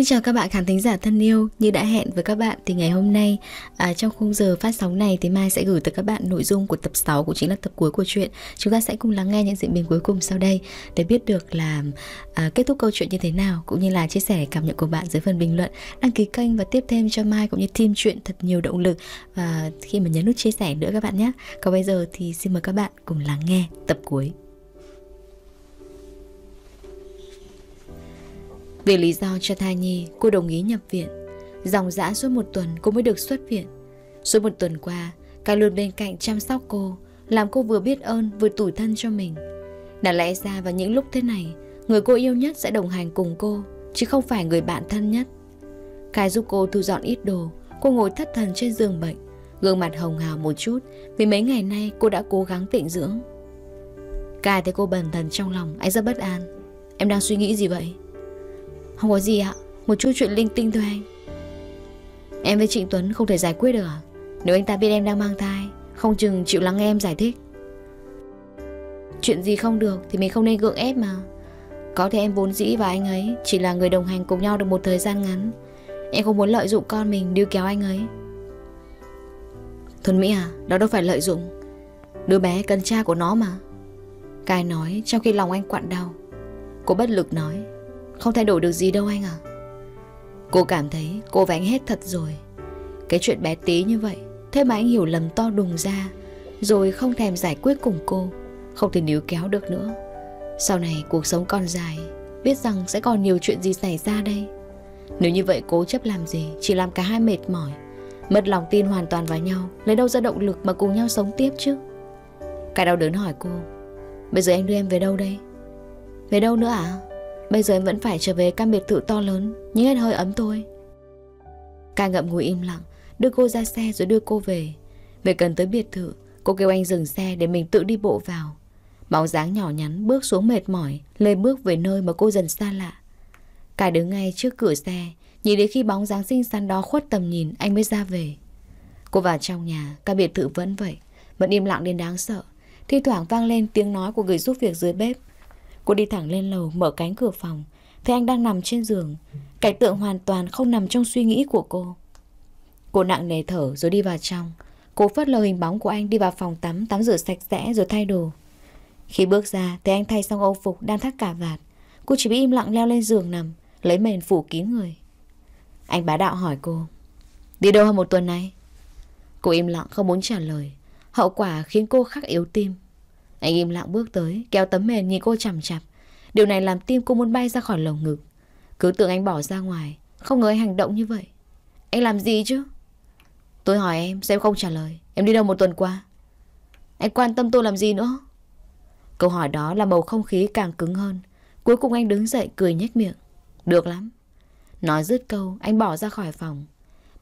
Xin chào các bạn khán thính giả thân yêu Như đã hẹn với các bạn thì ngày hôm nay à, Trong khung giờ phát sóng này thì Mai sẽ gửi tới các bạn nội dung của tập 6 Cũng chính là tập cuối của chuyện Chúng ta sẽ cùng lắng nghe những diễn biến cuối cùng sau đây Để biết được là à, kết thúc câu chuyện như thế nào Cũng như là chia sẻ cảm nhận của bạn dưới phần bình luận Đăng ký kênh và tiếp thêm cho Mai cũng như team chuyện thật nhiều động lực Và khi mà nhấn nút chia sẻ nữa các bạn nhé Còn bây giờ thì xin mời các bạn cùng lắng nghe tập cuối Vì lý do cho thai nhi, cô đồng ý nhập viện. Dòng dã suốt một tuần cô mới được xuất viện. Suốt một tuần qua, Cái luôn bên cạnh chăm sóc cô, làm cô vừa biết ơn vừa tủi thân cho mình. Đã lẽ ra vào những lúc thế này, người cô yêu nhất sẽ đồng hành cùng cô, chứ không phải người bạn thân nhất. Cái giúp cô thu dọn ít đồ, cô ngồi thất thần trên giường bệnh, gương mặt hồng hào một chút vì mấy ngày nay cô đã cố gắng tịnh dưỡng. Cài thấy cô bần thần trong lòng, anh rất bất an. Em đang suy nghĩ gì vậy? Không có gì ạ Một chút chuyện linh tinh thôi anh Em với Trịnh Tuấn không thể giải quyết được à? Nếu anh ta biết em đang mang thai Không chừng chịu lắng nghe em giải thích Chuyện gì không được Thì mình không nên gượng ép mà Có thể em vốn dĩ và anh ấy Chỉ là người đồng hành cùng nhau được một thời gian ngắn Em không muốn lợi dụng con mình đưa kéo anh ấy Thuần Mỹ à Đó đâu phải lợi dụng Đứa bé cần cha của nó mà Cai nói trong khi lòng anh quặn đau Cô bất lực nói không thay đổi được gì đâu anh à Cô cảm thấy cô và hết thật rồi Cái chuyện bé tí như vậy Thế mà anh hiểu lầm to đùng ra Rồi không thèm giải quyết cùng cô Không thể níu kéo được nữa Sau này cuộc sống còn dài Biết rằng sẽ còn nhiều chuyện gì xảy ra đây Nếu như vậy cố chấp làm gì Chỉ làm cả hai mệt mỏi Mất lòng tin hoàn toàn vào nhau Lấy đâu ra động lực mà cùng nhau sống tiếp chứ Cái đau đớn hỏi cô Bây giờ anh đưa em về đâu đây Về đâu nữa ạ à? Bây giờ em vẫn phải trở về căn biệt thự to lớn Nhưng hết hơi ấm thôi. Ca ngậm ngùi im lặng Đưa cô ra xe rồi đưa cô về Về cần tới biệt thự Cô kêu anh dừng xe để mình tự đi bộ vào Bóng dáng nhỏ nhắn bước xuống mệt mỏi Lê bước về nơi mà cô dần xa lạ Cả đứng ngay trước cửa xe Nhìn đến khi bóng dáng xinh xắn đó khuất tầm nhìn Anh mới ra về Cô vào trong nhà, căn biệt thự vẫn vậy Vẫn im lặng đến đáng sợ Thi thoảng vang lên tiếng nói của người giúp việc dưới bếp Cô đi thẳng lên lầu mở cánh cửa phòng Thấy anh đang nằm trên giường Cảnh tượng hoàn toàn không nằm trong suy nghĩ của cô Cô nặng nề thở rồi đi vào trong Cô phớt lờ hình bóng của anh đi vào phòng tắm Tắm rửa sạch sẽ rồi thay đồ Khi bước ra thấy anh thay xong âu phục Đang thắt cả vạt Cô chỉ bị im lặng leo lên giường nằm Lấy mền phủ kín người Anh bá đạo hỏi cô Đi đâu hơn một tuần này Cô im lặng không muốn trả lời Hậu quả khiến cô khắc yếu tim anh im lặng bước tới, kéo tấm mền nhìn cô chằm chằm. Điều này làm tim cô muốn bay ra khỏi lồng ngực. Cứ tưởng anh bỏ ra ngoài, không ngờ anh hành động như vậy. Anh làm gì chứ? Tôi hỏi em, sao em không trả lời? Em đi đâu một tuần qua? Anh quan tâm tôi làm gì nữa? Câu hỏi đó là bầu không khí càng cứng hơn. Cuối cùng anh đứng dậy cười nhếch miệng. Được lắm. Nói dứt câu, anh bỏ ra khỏi phòng.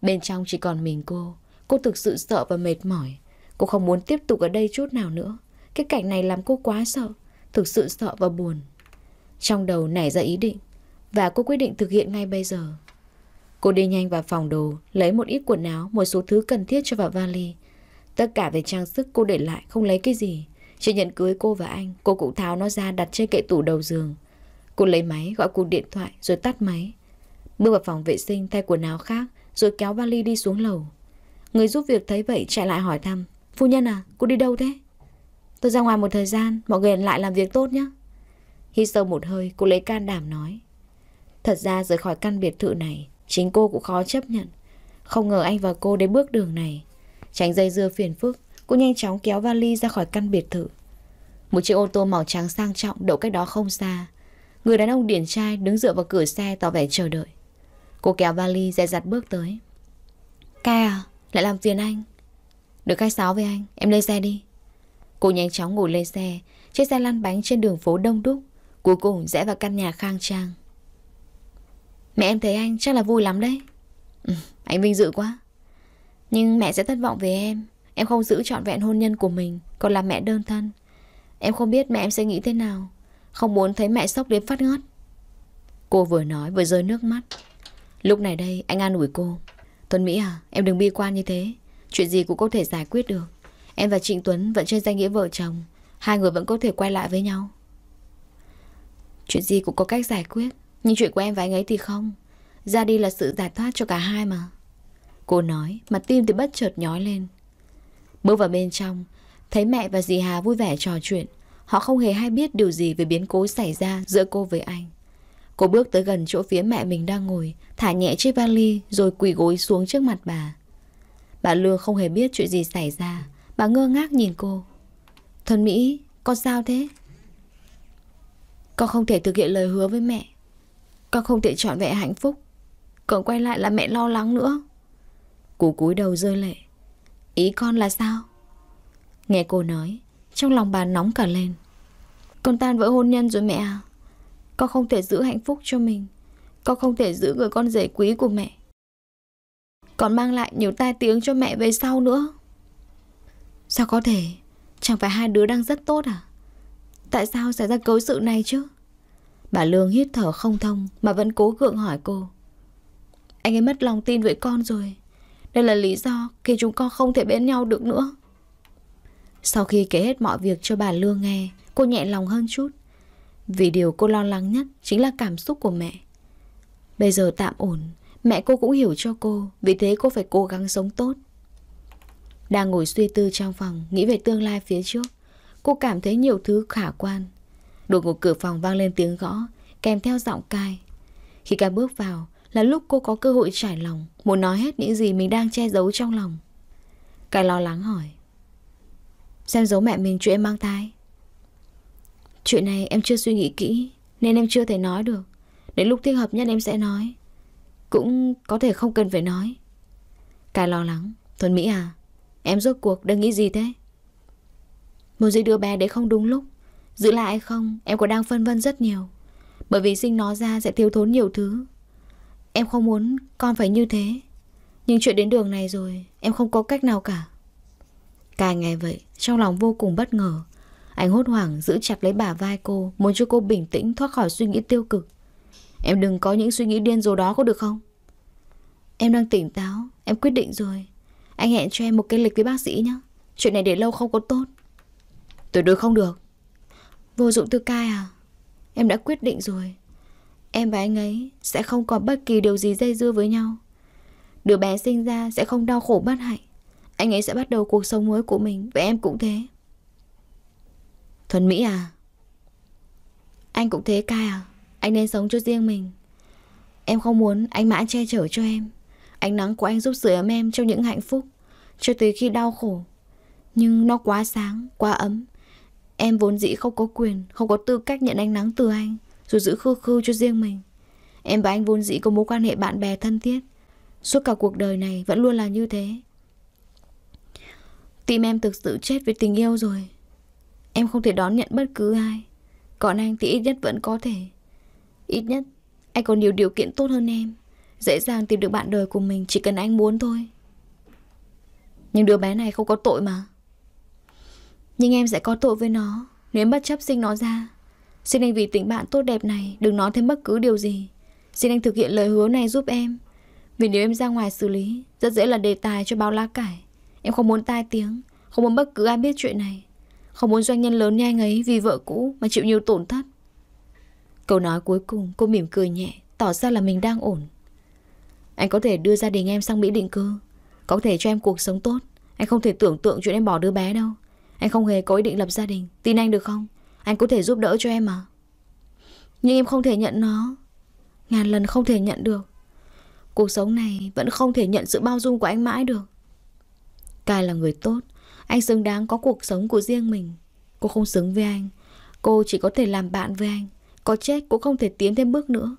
Bên trong chỉ còn mình cô. Cô thực sự sợ và mệt mỏi. Cô không muốn tiếp tục ở đây chút nào nữa. Cái cảnh này làm cô quá sợ Thực sự sợ và buồn Trong đầu nảy ra ý định Và cô quyết định thực hiện ngay bây giờ Cô đi nhanh vào phòng đồ Lấy một ít quần áo Một số thứ cần thiết cho vào vali Tất cả về trang sức cô để lại Không lấy cái gì Chỉ nhận cưới cô và anh Cô cũng tháo nó ra đặt trên kệ tủ đầu giường Cô lấy máy gọi cuộc điện thoại Rồi tắt máy Bước vào phòng vệ sinh thay quần áo khác Rồi kéo vali đi xuống lầu Người giúp việc thấy vậy chạy lại hỏi thăm Phu nhân à, cô đi đâu thế? Tôi ra ngoài một thời gian Mọi người lại làm việc tốt nhé Hít sâu một hơi cô lấy can đảm nói Thật ra rời khỏi căn biệt thự này Chính cô cũng khó chấp nhận Không ngờ anh và cô đến bước đường này Tránh dây dưa phiền phức Cô nhanh chóng kéo vali ra khỏi căn biệt thự Một chiếc ô tô màu trắng sang trọng Đậu cách đó không xa Người đàn ông điển trai đứng dựa vào cửa xe Tỏ vẻ chờ đợi Cô kéo vali dè dặt bước tới Cai à, lại làm phiền anh Được khách sáo với anh, em lên xe đi Cô nhanh chóng ngồi lên xe Chiếc xe lăn bánh trên đường phố đông đúc Cuối cùng rẽ vào căn nhà khang trang Mẹ em thấy anh chắc là vui lắm đấy ừ, Anh vinh dự quá Nhưng mẹ sẽ thất vọng về em Em không giữ trọn vẹn hôn nhân của mình Còn là mẹ đơn thân Em không biết mẹ em sẽ nghĩ thế nào Không muốn thấy mẹ sốc đến phát ngất Cô vừa nói vừa rơi nước mắt Lúc này đây anh an ủi cô Tuấn Mỹ à em đừng bi quan như thế Chuyện gì cũng có thể giải quyết được Em và Trịnh Tuấn vẫn trên danh nghĩa vợ chồng Hai người vẫn có thể quay lại với nhau Chuyện gì cũng có cách giải quyết Nhưng chuyện của em và anh ấy thì không Ra đi là sự giải thoát cho cả hai mà Cô nói Mà tim thì bất chợt nhói lên Bước vào bên trong Thấy mẹ và dì Hà vui vẻ trò chuyện Họ không hề hay biết điều gì về biến cố xảy ra giữa cô với anh Cô bước tới gần chỗ phía mẹ mình đang ngồi Thả nhẹ chiếc vali rồi quỳ gối xuống trước mặt bà Bà Lương không hề biết chuyện gì xảy ra Bà ngơ ngác nhìn cô thuần Mỹ, con sao thế? Con không thể thực hiện lời hứa với mẹ Con không thể chọn vẹn hạnh phúc Còn quay lại là mẹ lo lắng nữa Cú cúi đầu rơi lệ Ý con là sao? Nghe cô nói Trong lòng bà nóng cả lên Con tan vỡ hôn nhân rồi mẹ à Con không thể giữ hạnh phúc cho mình Con không thể giữ người con rể quý của mẹ Còn mang lại nhiều tai tiếng cho mẹ về sau nữa Sao có thể Chẳng phải hai đứa đang rất tốt à Tại sao xảy ra cấu sự này chứ Bà Lương hít thở không thông Mà vẫn cố gượng hỏi cô Anh ấy mất lòng tin với con rồi Đây là lý do khi chúng con không thể bên nhau được nữa Sau khi kể hết mọi việc cho bà Lương nghe Cô nhẹ lòng hơn chút Vì điều cô lo lắng nhất Chính là cảm xúc của mẹ Bây giờ tạm ổn Mẹ cô cũng hiểu cho cô Vì thế cô phải cố gắng sống tốt đang ngồi suy tư trong phòng, nghĩ về tương lai phía trước. Cô cảm thấy nhiều thứ khả quan. Đột ngột cửa phòng vang lên tiếng gõ, kèm theo giọng cai. Khi cai bước vào, là lúc cô có cơ hội trải lòng, muốn nói hết những gì mình đang che giấu trong lòng. Cai lo lắng hỏi. Xem giấu mẹ mình chuyện em mang thai. Chuyện này em chưa suy nghĩ kỹ, nên em chưa thể nói được. Đến lúc thích hợp nhất em sẽ nói. Cũng có thể không cần phải nói. Cai lo lắng. Thuần Mỹ à, Em rốt cuộc đang nghĩ gì thế? Một giây đưa bé đấy không đúng lúc Giữ lại hay không em có đang phân vân rất nhiều Bởi vì sinh nó ra sẽ thiếu thốn nhiều thứ Em không muốn con phải như thế Nhưng chuyện đến đường này rồi Em không có cách nào cả Càng ngày vậy Trong lòng vô cùng bất ngờ Anh hốt hoảng giữ chặt lấy bả vai cô Muốn cho cô bình tĩnh thoát khỏi suy nghĩ tiêu cực Em đừng có những suy nghĩ điên rồ đó có được không Em đang tỉnh táo Em quyết định rồi anh hẹn cho em một cái lịch với bác sĩ nhé Chuyện này để lâu không có tốt Tuyệt đối không được Vô dụng tư cai à Em đã quyết định rồi Em và anh ấy sẽ không còn bất kỳ điều gì dây dưa với nhau Đứa bé sinh ra sẽ không đau khổ bất hạnh Anh ấy sẽ bắt đầu cuộc sống mới của mình Và em cũng thế Thuần Mỹ à Anh cũng thế cai à Anh nên sống cho riêng mình Em không muốn anh mãi che chở cho em Ánh nắng của anh giúp sưởi ấm em trong những hạnh phúc, cho tới khi đau khổ. Nhưng nó quá sáng, quá ấm. Em vốn dĩ không có quyền, không có tư cách nhận ánh nắng từ anh, rồi giữ khư khư cho riêng mình. Em và anh vốn dĩ có mối quan hệ bạn bè thân thiết. Suốt cả cuộc đời này vẫn luôn là như thế. Tim em thực sự chết vì tình yêu rồi. Em không thể đón nhận bất cứ ai. Còn anh thì ít nhất vẫn có thể. Ít nhất anh còn nhiều điều kiện tốt hơn em Dễ dàng tìm được bạn đời của mình Chỉ cần anh muốn thôi Nhưng đứa bé này không có tội mà Nhưng em sẽ có tội với nó Nếu bất chấp sinh nó ra Xin anh vì tình bạn tốt đẹp này Đừng nói thêm bất cứ điều gì Xin anh thực hiện lời hứa này giúp em Vì nếu em ra ngoài xử lý Rất dễ là đề tài cho báo lá cải Em không muốn tai tiếng Không muốn bất cứ ai biết chuyện này Không muốn doanh nhân lớn như anh ấy vì vợ cũ Mà chịu nhiều tổn thất Câu nói cuối cùng cô mỉm cười nhẹ Tỏ ra là mình đang ổn anh có thể đưa gia đình em sang Mỹ định cư Có thể cho em cuộc sống tốt Anh không thể tưởng tượng chuyện em bỏ đứa bé đâu Anh không hề có ý định lập gia đình Tin anh được không Anh có thể giúp đỡ cho em mà Nhưng em không thể nhận nó Ngàn lần không thể nhận được Cuộc sống này vẫn không thể nhận sự bao dung của anh mãi được Cai là người tốt Anh xứng đáng có cuộc sống của riêng mình Cô không xứng với anh Cô chỉ có thể làm bạn với anh Có chết cũng không thể tiến thêm bước nữa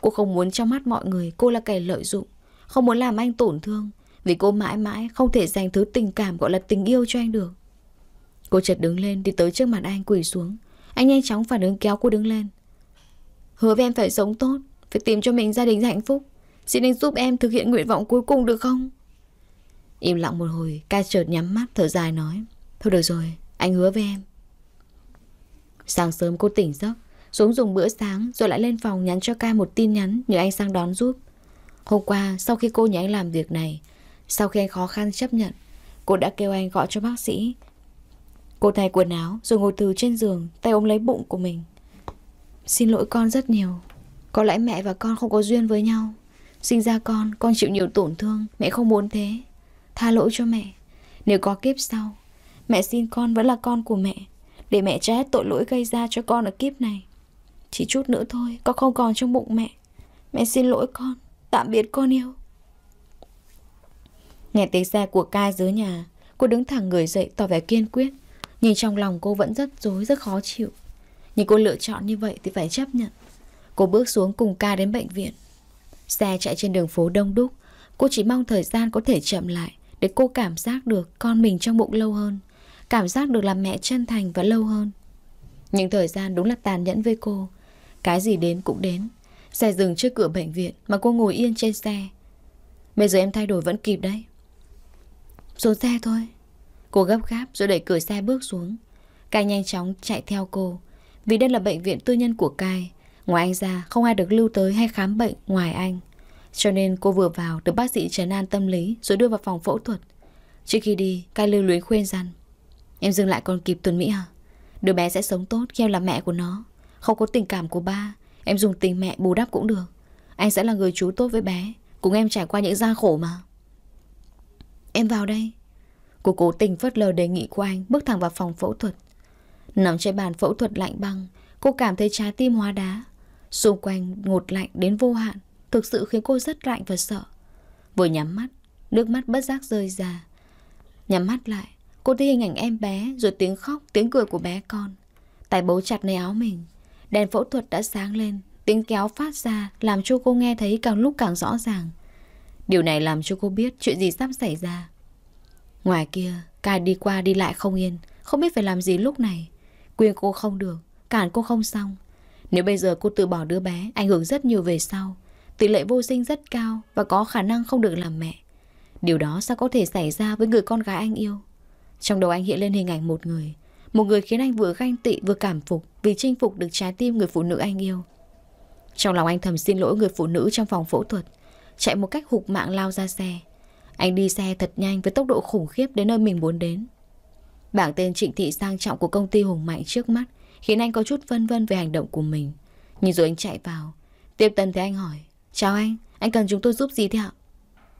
Cô không muốn trong mắt mọi người cô là kẻ lợi dụng, không muốn làm anh tổn thương, vì cô mãi mãi không thể dành thứ tình cảm gọi là tình yêu cho anh được. Cô chợt đứng lên đi tới trước mặt anh quỳ xuống. Anh nhanh chóng phản ứng kéo cô đứng lên. Hứa với em phải sống tốt, phải tìm cho mình gia đình hạnh phúc. Xin anh giúp em thực hiện nguyện vọng cuối cùng được không? Im lặng một hồi, ca chợt nhắm mắt thở dài nói. Thôi được rồi, anh hứa với em. Sáng sớm cô tỉnh giấc, xuống dùng bữa sáng rồi lại lên phòng nhắn cho ca một tin nhắn nhờ anh sang đón giúp. Hôm qua, sau khi cô nhờ anh làm việc này, sau khi anh khó khăn chấp nhận, cô đã kêu anh gọi cho bác sĩ. Cô thay quần áo rồi ngồi từ trên giường, tay ôm lấy bụng của mình. Xin lỗi con rất nhiều. Có lẽ mẹ và con không có duyên với nhau. Sinh ra con, con chịu nhiều tổn thương, mẹ không muốn thế. Tha lỗi cho mẹ. Nếu có kiếp sau, mẹ xin con vẫn là con của mẹ, để mẹ trả hết tội lỗi gây ra cho con ở kiếp này. Chỉ chút nữa thôi, con không còn trong bụng mẹ. Mẹ xin lỗi con, tạm biệt con yêu. Nghe tiếng xe của cai dưới nhà, cô đứng thẳng người dậy tỏ vẻ kiên quyết. Nhưng trong lòng cô vẫn rất rối, rất khó chịu. Nhưng cô lựa chọn như vậy thì phải chấp nhận. Cô bước xuống cùng ca đến bệnh viện. Xe chạy trên đường phố đông đúc. Cô chỉ mong thời gian có thể chậm lại để cô cảm giác được con mình trong bụng lâu hơn. Cảm giác được làm mẹ chân thành và lâu hơn. nhưng thời gian đúng là tàn nhẫn với cô. Cái gì đến cũng đến Xe dừng trước cửa bệnh viện Mà cô ngồi yên trên xe Bây giờ em thay đổi vẫn kịp đấy Xuống xe thôi Cô gấp gáp rồi đẩy cửa xe bước xuống Cai nhanh chóng chạy theo cô Vì đây là bệnh viện tư nhân của Cai Ngoài anh ra không ai được lưu tới hay khám bệnh ngoài anh Cho nên cô vừa vào được bác sĩ trấn an tâm lý Rồi đưa vào phòng phẫu thuật Trước khi đi Cai lưu luyến khuyên rằng Em dừng lại còn kịp tuần Mỹ hả? Đứa bé sẽ sống tốt khi em là mẹ của nó không có tình cảm của ba Em dùng tình mẹ bù đắp cũng được Anh sẽ là người chú tốt với bé Cùng em trải qua những gian khổ mà Em vào đây Cô cố tình phớt lờ đề nghị của anh Bước thẳng vào phòng phẫu thuật Nằm trên bàn phẫu thuật lạnh băng Cô cảm thấy trái tim hóa đá Xung quanh ngột lạnh đến vô hạn Thực sự khiến cô rất lạnh và sợ Vừa nhắm mắt Nước mắt bất giác rơi ra Nhắm mắt lại Cô thấy hình ảnh em bé Rồi tiếng khóc, tiếng cười của bé con Tài bấu chặt lấy áo mình Đèn phẫu thuật đã sáng lên, tiếng kéo phát ra làm cho cô nghe thấy càng lúc càng rõ ràng. Điều này làm cho cô biết chuyện gì sắp xảy ra. Ngoài kia, Cai đi qua đi lại không yên, không biết phải làm gì lúc này. Quyên cô không được, cản cô không xong. Nếu bây giờ cô tự bỏ đứa bé, ảnh hưởng rất nhiều về sau. Tỷ lệ vô sinh rất cao và có khả năng không được làm mẹ. Điều đó sao có thể xảy ra với người con gái anh yêu? Trong đầu anh hiện lên hình ảnh một người, một người khiến anh vừa ganh tị vừa cảm phục vì chinh phục được trái tim người phụ nữ anh yêu. Trong lòng anh thầm xin lỗi người phụ nữ trong phòng phẫu thuật, chạy một cách hụt mạng lao ra xe. Anh đi xe thật nhanh với tốc độ khủng khiếp đến nơi mình muốn đến. Bảng tên trịnh thị sang trọng của công ty Hùng Mạnh trước mắt khiến anh có chút vân vân về hành động của mình. Nhưng rồi anh chạy vào, tiếp tân thấy anh hỏi. Chào anh, anh cần chúng tôi giúp gì thế ạ?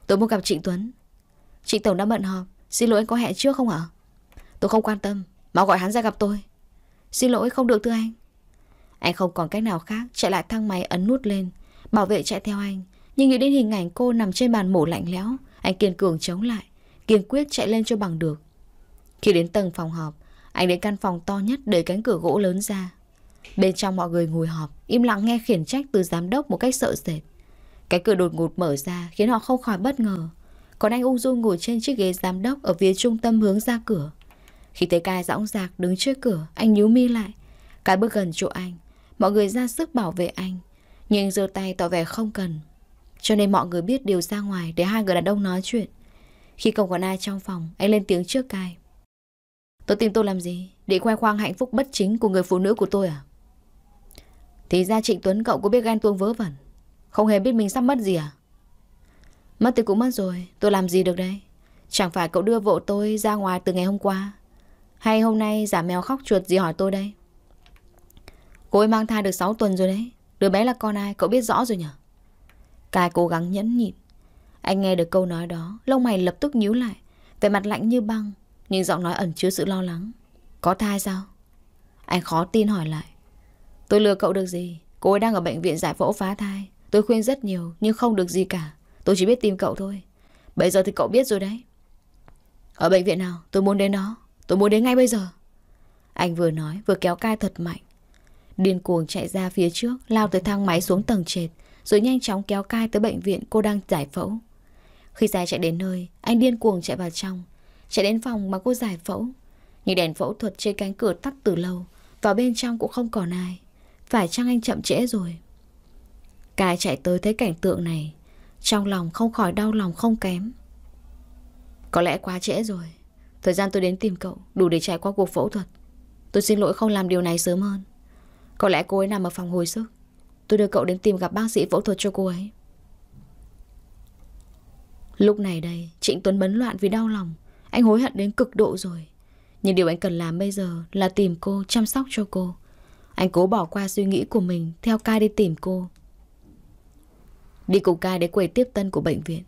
Tôi muốn gặp Trịnh Tuấn. Trịnh Tổng đã bận họp, xin lỗi anh có hẹn trước không ạ? Tôi không quan tâm, Mau gọi hắn ra gặp tôi Xin lỗi không được thưa anh Anh không còn cách nào khác Chạy lại thang máy ấn nút lên Bảo vệ chạy theo anh Nhưng nghĩ đến hình ảnh cô nằm trên bàn mổ lạnh lẽo Anh kiên cường chống lại Kiên quyết chạy lên cho bằng được Khi đến tầng phòng họp Anh đến căn phòng to nhất đẩy cánh cửa gỗ lớn ra Bên trong mọi người ngồi họp Im lặng nghe khiển trách từ giám đốc một cách sợ sệt Cái cửa đột ngột mở ra Khiến họ không khỏi bất ngờ Còn anh ung dung ngồi trên chiếc ghế giám đốc Ở phía trung tâm hướng ra cửa khi thấy cai dõng dạc đứng trước cửa, anh nhíu mi lại. Cái bước gần chỗ anh, mọi người ra sức bảo vệ anh. Nhưng giơ tay tỏ vẻ không cần. Cho nên mọi người biết điều ra ngoài để hai người đàn ông nói chuyện. Khi không còn ai trong phòng, anh lên tiếng trước cai. Tôi tìm tôi làm gì? Để khoe khoang hạnh phúc bất chính của người phụ nữ của tôi à? Thì ra Trịnh Tuấn cậu có biết ghen tuông vớ vẩn. Không hề biết mình sắp mất gì à? Mất thì cũng mất rồi, tôi làm gì được đây? Chẳng phải cậu đưa vợ tôi ra ngoài từ ngày hôm qua hay hôm nay giả mèo khóc chuột gì hỏi tôi đây? Cô ấy mang thai được 6 tuần rồi đấy. Đứa bé là con ai, cậu biết rõ rồi nhở? Cài cố gắng nhẫn nhịn. Anh nghe được câu nói đó, lông mày lập tức nhíu lại. Về mặt lạnh như băng, nhưng giọng nói ẩn chứa sự lo lắng. Có thai sao? Anh khó tin hỏi lại. Tôi lừa cậu được gì? Cô ấy đang ở bệnh viện giải phẫu phá thai. Tôi khuyên rất nhiều, nhưng không được gì cả. Tôi chỉ biết tìm cậu thôi. Bây giờ thì cậu biết rồi đấy. Ở bệnh viện nào? Tôi muốn đến đó. Tôi muốn đến ngay bây giờ. Anh vừa nói vừa kéo cai thật mạnh. Điên cuồng chạy ra phía trước, lao tới thang máy xuống tầng trệt, rồi nhanh chóng kéo cai tới bệnh viện cô đang giải phẫu. Khi dài chạy đến nơi, anh điên cuồng chạy vào trong, chạy đến phòng mà cô giải phẫu. Nhưng đèn phẫu thuật trên cánh cửa tắt từ lâu, vào bên trong cũng không còn ai. Phải chăng anh chậm trễ rồi? Cai chạy tới thấy cảnh tượng này, trong lòng không khỏi đau lòng không kém. Có lẽ quá trễ rồi. Thời gian tôi đến tìm cậu Đủ để trải qua cuộc phẫu thuật Tôi xin lỗi không làm điều này sớm hơn Có lẽ cô ấy nằm ở phòng hồi sức Tôi đưa cậu đến tìm gặp bác sĩ phẫu thuật cho cô ấy Lúc này đây Trịnh Tuấn bấn loạn vì đau lòng Anh hối hận đến cực độ rồi Nhưng điều anh cần làm bây giờ là tìm cô Chăm sóc cho cô Anh cố bỏ qua suy nghĩ của mình Theo cai đi tìm cô Đi cùng cai đến quầy tiếp tân của bệnh viện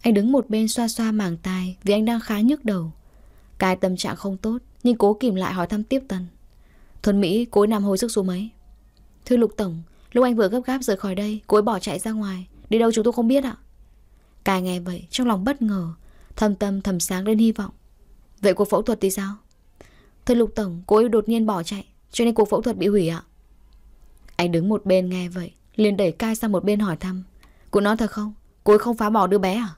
Anh đứng một bên xoa xoa màng tai Vì anh đang khá nhức đầu Cai tâm trạng không tốt Nhưng cố kìm lại hỏi thăm tiếp tần Thuần Mỹ cối nằm hồi sức số mấy Thưa Lục Tổng Lúc anh vừa gấp gáp rời khỏi đây Cối bỏ chạy ra ngoài Đi đâu chúng tôi không biết ạ Cai nghe vậy trong lòng bất ngờ Thầm tâm thầm sáng lên hy vọng Vậy cuộc phẫu thuật thì sao Thưa Lục Tổng cô ấy đột nhiên bỏ chạy Cho nên cuộc phẫu thuật bị hủy ạ Anh đứng một bên nghe vậy liền đẩy cai sang một bên hỏi thăm Cô nói thật không Cô ấy không phá bỏ đứa bé à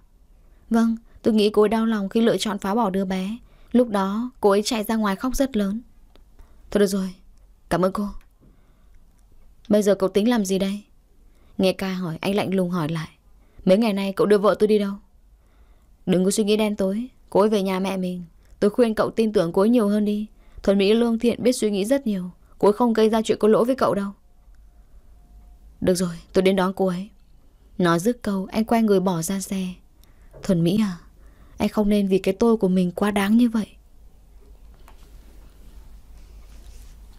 Vâng tôi nghĩ cô ấy đau lòng khi lựa chọn phá bỏ đứa bé Lúc đó cô ấy chạy ra ngoài khóc rất lớn Thôi được rồi Cảm ơn cô Bây giờ cậu tính làm gì đây Nghe ca hỏi anh lạnh lùng hỏi lại Mấy ngày nay cậu đưa vợ tôi đi đâu Đừng có suy nghĩ đen tối Cô ấy về nhà mẹ mình Tôi khuyên cậu tin tưởng cô ấy nhiều hơn đi Thuần Mỹ lương thiện biết suy nghĩ rất nhiều Cô ấy không gây ra chuyện có lỗi với cậu đâu Được rồi tôi đến đón cô ấy Nói dứt câu anh quay người bỏ ra xe Thuần Mỹ à anh không nên vì cái tôi của mình quá đáng như vậy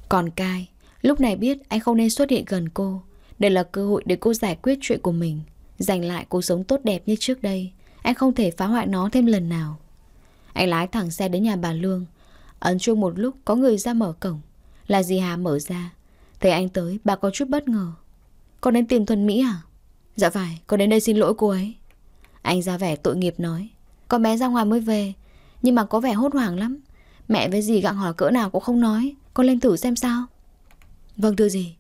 Còn Cai Lúc này biết anh không nên xuất hiện gần cô Đây là cơ hội để cô giải quyết chuyện của mình Giành lại cuộc sống tốt đẹp như trước đây Anh không thể phá hoại nó thêm lần nào Anh lái thẳng xe đến nhà bà Lương Ấn chuông một lúc có người ra mở cổng Là dì Hà mở ra Thấy anh tới bà có chút bất ngờ Con đến tìm Thuần Mỹ à? Dạ phải, con đến đây xin lỗi cô ấy Anh ra vẻ tội nghiệp nói con bé ra ngoài mới về Nhưng mà có vẻ hốt hoảng lắm Mẹ với dì gặng hỏi cỡ nào cũng không nói Con lên thử xem sao Vâng thưa dì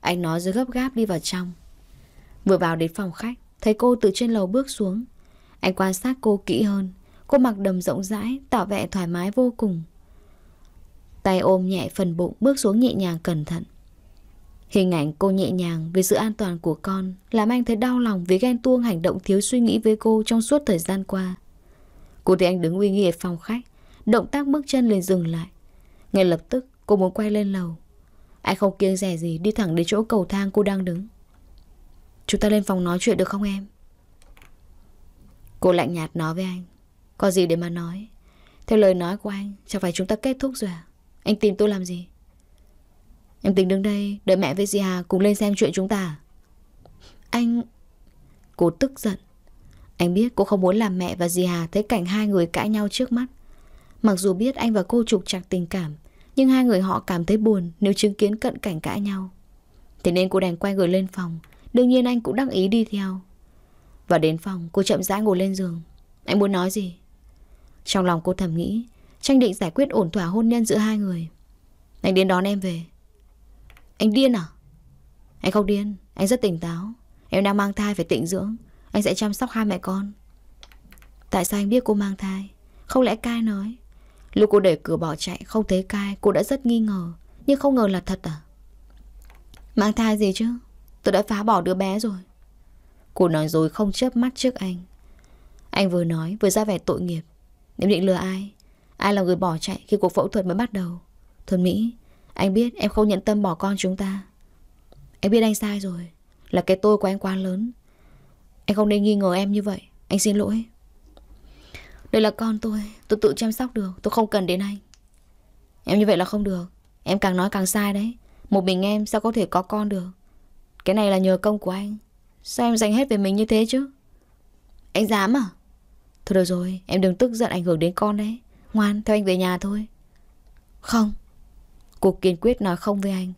Anh nói rồi gấp gáp đi vào trong Vừa vào đến phòng khách Thấy cô từ trên lầu bước xuống Anh quan sát cô kỹ hơn Cô mặc đầm rộng rãi Tỏ vẻ thoải mái vô cùng Tay ôm nhẹ phần bụng Bước xuống nhẹ nhàng cẩn thận Hình ảnh cô nhẹ nhàng vì sự an toàn của con làm anh thấy đau lòng vì ghen tuông hành động thiếu suy nghĩ với cô trong suốt thời gian qua. Cô thấy anh đứng uy nghi ở phòng khách Động tác bước chân lên dừng lại Ngay lập tức cô muốn quay lên lầu Anh không kiêng rẻ gì đi thẳng đến chỗ cầu thang cô đang đứng Chúng ta lên phòng nói chuyện được không em? Cô lạnh nhạt nói với anh Có gì để mà nói Theo lời nói của anh Chẳng phải chúng ta kết thúc rồi à Anh tìm tôi làm gì Em tính đứng đây Đợi mẹ với dì Hà cùng lên xem chuyện chúng ta à? Anh Cô tức giận anh biết cô không muốn làm mẹ và dì Hà thấy cảnh hai người cãi nhau trước mắt. Mặc dù biết anh và cô trục trặc tình cảm, nhưng hai người họ cảm thấy buồn nếu chứng kiến cận cảnh cãi nhau. Thế nên cô đành quay người lên phòng, đương nhiên anh cũng đắc ý đi theo. Và đến phòng, cô chậm rãi ngồi lên giường. Anh muốn nói gì? Trong lòng cô thầm nghĩ, tranh định giải quyết ổn thỏa hôn nhân giữa hai người. Anh đến đón em về. Anh điên à? Anh không điên, anh rất tỉnh táo. Em đang mang thai phải tịnh dưỡng. Anh sẽ chăm sóc hai mẹ con Tại sao anh biết cô mang thai Không lẽ Cai nói Lúc cô để cửa bỏ chạy không thấy Cai Cô đã rất nghi ngờ Nhưng không ngờ là thật à Mang thai gì chứ Tôi đã phá bỏ đứa bé rồi Cô nói rồi không chớp mắt trước anh Anh vừa nói vừa ra vẻ tội nghiệp Nếu định lừa ai Ai là người bỏ chạy khi cuộc phẫu thuật mới bắt đầu Thuần Mỹ Anh biết em không nhận tâm bỏ con chúng ta Em biết anh sai rồi Là cái tôi của anh quá lớn anh không nên nghi ngờ em như vậy Anh xin lỗi Đây là con tôi Tôi tự chăm sóc được Tôi không cần đến anh Em như vậy là không được Em càng nói càng sai đấy Một mình em sao có thể có con được Cái này là nhờ công của anh Sao em dành hết về mình như thế chứ Anh dám à Thôi được rồi em đừng tức giận ảnh hưởng đến con đấy Ngoan theo anh về nhà thôi Không Cuộc kiên quyết nói không với anh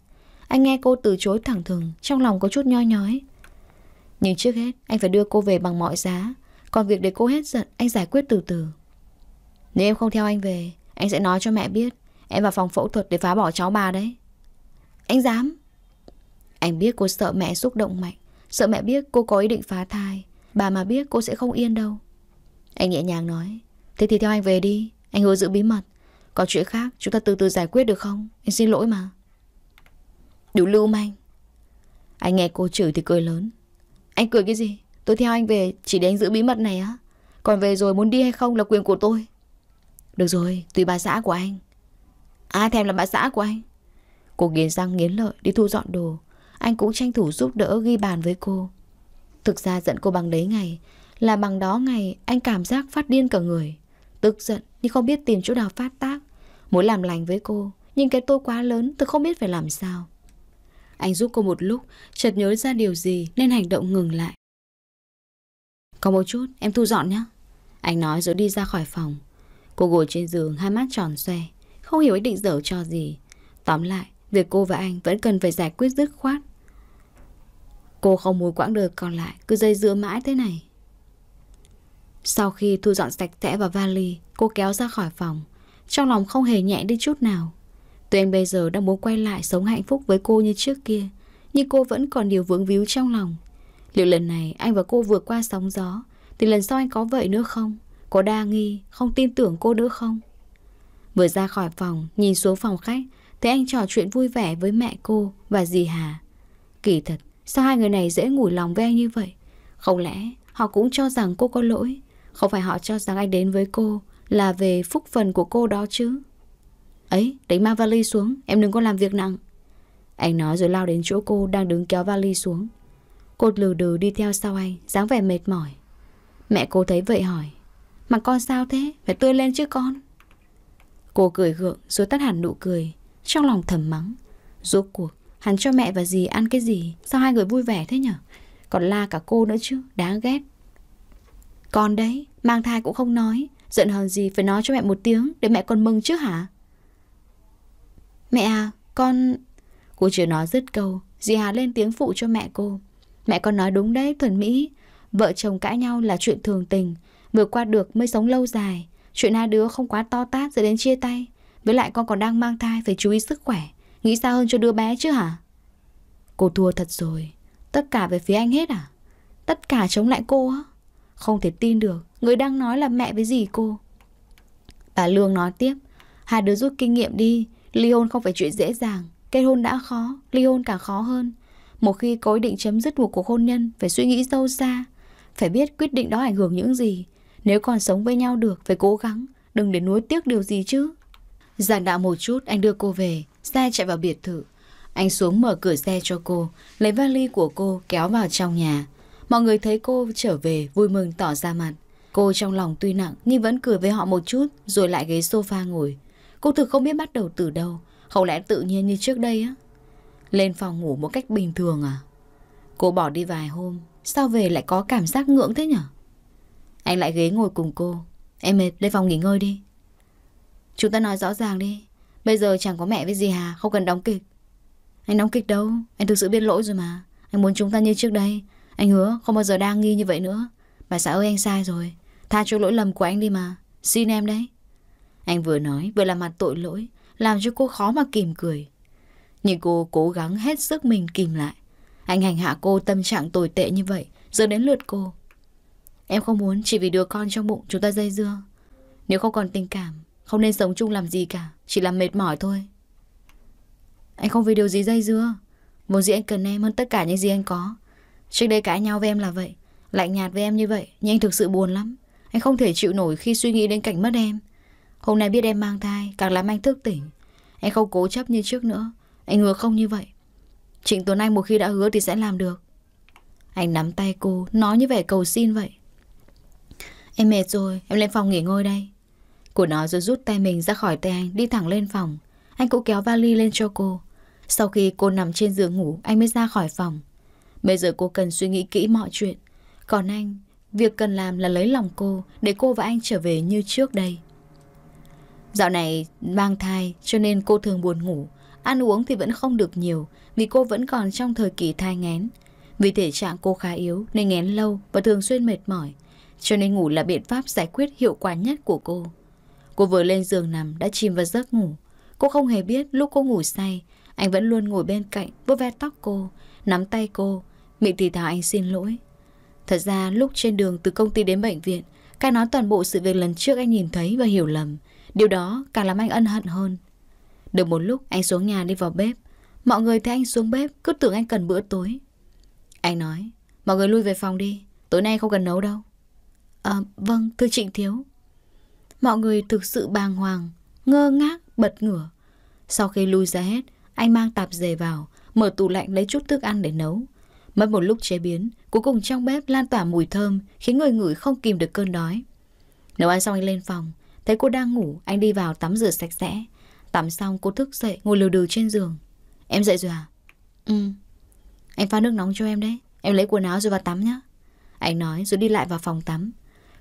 Anh nghe cô từ chối thẳng thừng Trong lòng có chút nho nhói nhưng trước hết anh phải đưa cô về bằng mọi giá Còn việc để cô hết giận anh giải quyết từ từ Nếu em không theo anh về Anh sẽ nói cho mẹ biết Em vào phòng phẫu thuật để phá bỏ cháu bà đấy Anh dám Anh biết cô sợ mẹ xúc động mạnh Sợ mẹ biết cô có ý định phá thai Bà mà biết cô sẽ không yên đâu Anh nhẹ nhàng nói Thế thì theo anh về đi Anh hứa giữ bí mật Có chuyện khác chúng ta từ từ giải quyết được không Anh xin lỗi mà Đủ lưu manh Anh nghe cô chửi thì cười lớn anh cười cái gì Tôi theo anh về chỉ để anh giữ bí mật này á Còn về rồi muốn đi hay không là quyền của tôi Được rồi tùy bà xã của anh Ai thèm là bà xã của anh Cô nghiến răng nghiến lợi đi thu dọn đồ Anh cũng tranh thủ giúp đỡ ghi bàn với cô Thực ra giận cô bằng đấy ngày Là bằng đó ngày anh cảm giác phát điên cả người Tức giận nhưng không biết tìm chỗ nào phát tác Muốn làm lành với cô Nhưng cái tôi quá lớn tôi không biết phải làm sao anh giúp cô một lúc, chợt nhớ ra điều gì nên hành động ngừng lại. Có một chút, em thu dọn nhé. Anh nói rồi đi ra khỏi phòng. Cô ngồi trên giường hai mắt tròn xoe, không hiểu ý định dở cho gì. Tóm lại, việc cô và anh vẫn cần phải giải quyết dứt khoát. Cô không muốn quãng đời còn lại cứ dây dưa mãi thế này. Sau khi thu dọn sạch sẽ vào vali, cô kéo ra khỏi phòng. Trong lòng không hề nhẹ đi chút nào. Tụi anh bây giờ đang muốn quay lại sống hạnh phúc với cô như trước kia Nhưng cô vẫn còn điều vướng víu trong lòng Liệu lần này anh và cô vượt qua sóng gió Thì lần sau anh có vậy nữa không? Có đa nghi, không tin tưởng cô nữa không? Vừa ra khỏi phòng, nhìn xuống phòng khách Thấy anh trò chuyện vui vẻ với mẹ cô và dì Hà Kỳ thật, sao hai người này dễ ngủ lòng với anh như vậy? Không lẽ họ cũng cho rằng cô có lỗi Không phải họ cho rằng anh đến với cô Là về phúc phần của cô đó chứ Ấy, đánh mang vali xuống, em đừng có làm việc nặng. Anh nói rồi lao đến chỗ cô đang đứng kéo vali xuống. cô lừ đừ đi theo sau anh, dáng vẻ mệt mỏi. Mẹ cô thấy vậy hỏi, mà con sao thế, phải tươi lên chứ con. Cô cười gượng rồi tắt hẳn nụ cười, trong lòng thầm mắng. Rốt cuộc, hắn cho mẹ và dì ăn cái gì, sao hai người vui vẻ thế nhở? Còn la cả cô nữa chứ, đáng ghét. Con đấy, mang thai cũng không nói, giận hờn gì phải nói cho mẹ một tiếng để mẹ còn mừng chứ hả? Mẹ à, con... Cô chưa nói dứt câu, dì Hà lên tiếng phụ cho mẹ cô. Mẹ con nói đúng đấy, Thuần Mỹ. Vợ chồng cãi nhau là chuyện thường tình, vừa qua được mới sống lâu dài. Chuyện hai đứa không quá to tát rồi đến chia tay. Với lại con còn đang mang thai phải chú ý sức khỏe. Nghĩ sao hơn cho đứa bé chứ hả? Cô thua thật rồi. Tất cả về phía anh hết à? Tất cả chống lại cô á? Không thể tin được. Người đang nói là mẹ với gì cô? Bà Lương nói tiếp. Hai đứa rút kinh nghiệm đi. Ly hôn không phải chuyện dễ dàng, kết hôn đã khó, ly hôn càng khó hơn. Một khi có ý định chấm dứt một cuộc hôn nhân, phải suy nghĩ sâu xa, phải biết quyết định đó ảnh hưởng những gì. Nếu còn sống với nhau được, phải cố gắng, đừng để nuối tiếc điều gì chứ. Giản đạo một chút, anh đưa cô về, xe chạy vào biệt thự. Anh xuống mở cửa xe cho cô, lấy vali của cô kéo vào trong nhà. Mọi người thấy cô trở về vui mừng tỏ ra mặt. Cô trong lòng tuy nặng nhưng vẫn cười với họ một chút rồi lại ghế sofa ngồi. Cô thực không biết bắt đầu từ đâu Không lẽ tự nhiên như trước đây á Lên phòng ngủ một cách bình thường à Cô bỏ đi vài hôm Sao về lại có cảm giác ngưỡng thế nhở Anh lại ghế ngồi cùng cô Em mệt, lên phòng nghỉ ngơi đi Chúng ta nói rõ ràng đi Bây giờ chẳng có mẹ với gì Hà Không cần đóng kịch Anh đóng kịch đâu Anh thực sự biết lỗi rồi mà Anh muốn chúng ta như trước đây Anh hứa không bao giờ đang nghi như vậy nữa Bà xã ơi anh sai rồi Tha cho lỗi lầm của anh đi mà Xin em đấy anh vừa nói vừa là mặt tội lỗi, làm cho cô khó mà kìm cười. Nhưng cô cố gắng hết sức mình kìm lại. Anh hành hạ cô tâm trạng tồi tệ như vậy, giờ đến lượt cô. Em không muốn chỉ vì đứa con trong bụng chúng ta dây dưa. Nếu không còn tình cảm, không nên sống chung làm gì cả, chỉ làm mệt mỏi thôi. Anh không vì điều gì dây dưa. Vốn gì anh cần em hơn tất cả những gì anh có. Trước đây cãi nhau với em là vậy, lạnh nhạt với em như vậy, nhưng anh thực sự buồn lắm. Anh không thể chịu nổi khi suy nghĩ đến cảnh mất em. Hôm nay biết em mang thai Càng làm anh thức tỉnh Anh không cố chấp như trước nữa Anh hứa không như vậy Trịnh Tuấn Anh một khi đã hứa thì sẽ làm được Anh nắm tay cô Nói như vẻ cầu xin vậy Em mệt rồi Em lên phòng nghỉ ngơi đây Cô nói rồi rút tay mình ra khỏi tay anh Đi thẳng lên phòng Anh cũng kéo vali lên cho cô Sau khi cô nằm trên giường ngủ Anh mới ra khỏi phòng Bây giờ cô cần suy nghĩ kỹ mọi chuyện Còn anh Việc cần làm là lấy lòng cô Để cô và anh trở về như trước đây Dạo này mang thai cho nên cô thường buồn ngủ, ăn uống thì vẫn không được nhiều vì cô vẫn còn trong thời kỳ thai ngén. Vì thể trạng cô khá yếu nên ngén lâu và thường xuyên mệt mỏi, cho nên ngủ là biện pháp giải quyết hiệu quả nhất của cô. Cô vừa lên giường nằm đã chìm vào giấc ngủ. Cô không hề biết lúc cô ngủ say, anh vẫn luôn ngồi bên cạnh vuốt ve tóc cô, nắm tay cô, miệng thì thào anh xin lỗi. Thật ra lúc trên đường từ công ty đến bệnh viện, cái nói toàn bộ sự việc lần trước anh nhìn thấy và hiểu lầm – Điều đó càng làm anh ân hận hơn. Được một lúc anh xuống nhà đi vào bếp. Mọi người thấy anh xuống bếp cứ tưởng anh cần bữa tối. Anh nói, mọi người lui về phòng đi, tối nay không cần nấu đâu. À, vâng, thưa Trịnh Thiếu. Mọi người thực sự bàng hoàng, ngơ ngác, bật ngửa. Sau khi lui ra hết, anh mang tạp dề vào, mở tủ lạnh lấy chút thức ăn để nấu. Mất một lúc chế biến, cuối cùng trong bếp lan tỏa mùi thơm khiến người ngửi không kìm được cơn đói. Nấu ăn xong anh lên phòng, Thấy cô đang ngủ, anh đi vào tắm rửa sạch sẽ. Tắm xong cô thức dậy, ngồi lừ đừ trên giường. Em dậy rồi à? Ừ. Anh pha nước nóng cho em đấy. Em lấy quần áo rồi vào tắm nhé. Anh nói rồi đi lại vào phòng tắm.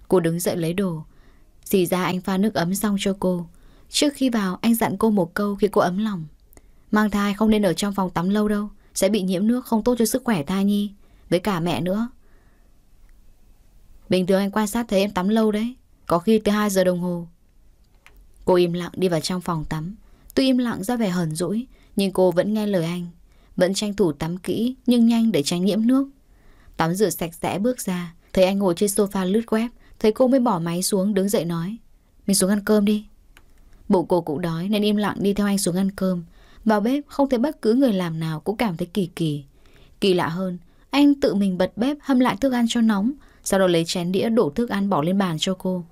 Cô đứng dậy lấy đồ. Xì ra anh pha nước ấm xong cho cô. Trước khi vào, anh dặn cô một câu khi cô ấm lòng. Mang thai không nên ở trong phòng tắm lâu đâu. Sẽ bị nhiễm nước không tốt cho sức khỏe thai nhi. Với cả mẹ nữa. Bình thường anh quan sát thấy em tắm lâu đấy. Có khi từ 2 giờ đồng hồ. Cô im lặng đi vào trong phòng tắm. Tuy im lặng ra vẻ hờn dỗi, nhưng cô vẫn nghe lời anh. Vẫn tranh thủ tắm kỹ, nhưng nhanh để tránh nhiễm nước. Tắm rửa sạch sẽ bước ra, thấy anh ngồi trên sofa lướt web, thấy cô mới bỏ máy xuống đứng dậy nói. Mình xuống ăn cơm đi. Bộ cô cũng đói nên im lặng đi theo anh xuống ăn cơm. Vào bếp không thấy bất cứ người làm nào cũng cảm thấy kỳ kỳ. Kỳ lạ hơn, anh tự mình bật bếp hâm lại thức ăn cho nóng, sau đó lấy chén đĩa đổ thức ăn bỏ lên bàn cho cô.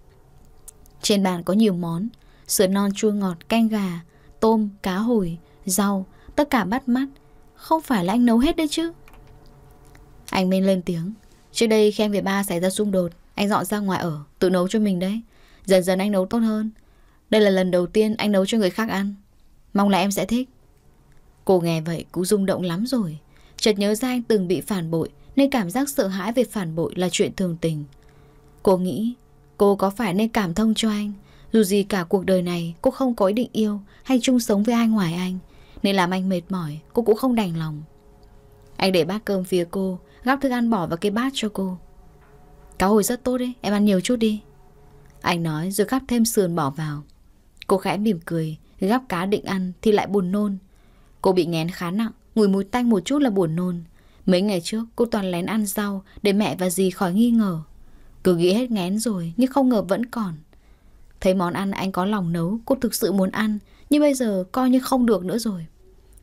Trên bàn có nhiều món, sữa non chua ngọt canh gà, tôm, cá hồi, rau, tất cả bắt mắt. Không phải là anh nấu hết đấy chứ. Anh Minh lên tiếng. Trước đây khi anh với ba xảy ra xung đột, anh dọn ra ngoài ở, tự nấu cho mình đấy. Dần dần anh nấu tốt hơn. Đây là lần đầu tiên anh nấu cho người khác ăn. Mong là em sẽ thích. Cô nghe vậy cũng rung động lắm rồi. Chợt nhớ ra anh từng bị phản bội, nên cảm giác sợ hãi về phản bội là chuyện thường tình. Cô nghĩ, cô có phải nên cảm thông cho anh, dù gì cả cuộc đời này cô không có ý định yêu hay chung sống với ai ngoài anh Nên làm anh mệt mỏi, cô cũng không đành lòng Anh để bát cơm phía cô, gắp thức ăn bỏ vào cái bát cho cô Cá hồi rất tốt đấy, em ăn nhiều chút đi Anh nói rồi gắp thêm sườn bỏ vào Cô khẽ mỉm cười, gắp cá định ăn thì lại buồn nôn Cô bị nghén khá nặng, ngửi mùi tanh một chút là buồn nôn Mấy ngày trước cô toàn lén ăn rau để mẹ và dì khỏi nghi ngờ Cứ nghĩ hết ngén rồi nhưng không ngờ vẫn còn Thấy món ăn anh có lòng nấu, cô thực sự muốn ăn, nhưng bây giờ coi như không được nữa rồi.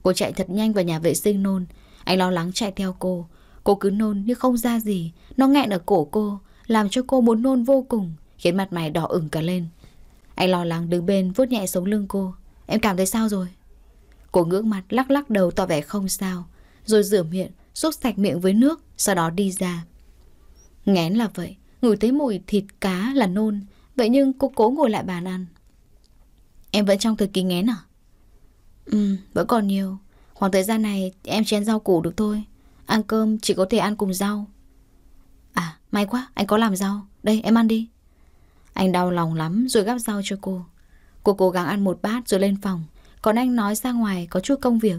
Cô chạy thật nhanh vào nhà vệ sinh nôn, anh lo lắng chạy theo cô. Cô cứ nôn nhưng không ra gì, nó nghẹn ở cổ cô, làm cho cô muốn nôn vô cùng, khiến mặt mày đỏ ửng cả lên. Anh lo lắng đứng bên vuốt nhẹ sống lưng cô. Em cảm thấy sao rồi? Cô ngước mặt lắc lắc đầu tỏ vẻ không sao, rồi rửa miệng, xúc sạch miệng với nước, sau đó đi ra. Ngén là vậy, ngửi thấy mùi thịt cá là nôn, Vậy nhưng cô cố ngồi lại bàn ăn Em vẫn trong thời kỳ nghén à? Ừ, vẫn còn nhiều Khoảng thời gian này em chén rau củ được thôi Ăn cơm chỉ có thể ăn cùng rau À, may quá, anh có làm rau Đây, em ăn đi Anh đau lòng lắm rồi gắp rau cho cô Cô cố gắng ăn một bát rồi lên phòng Còn anh nói ra ngoài có chút công việc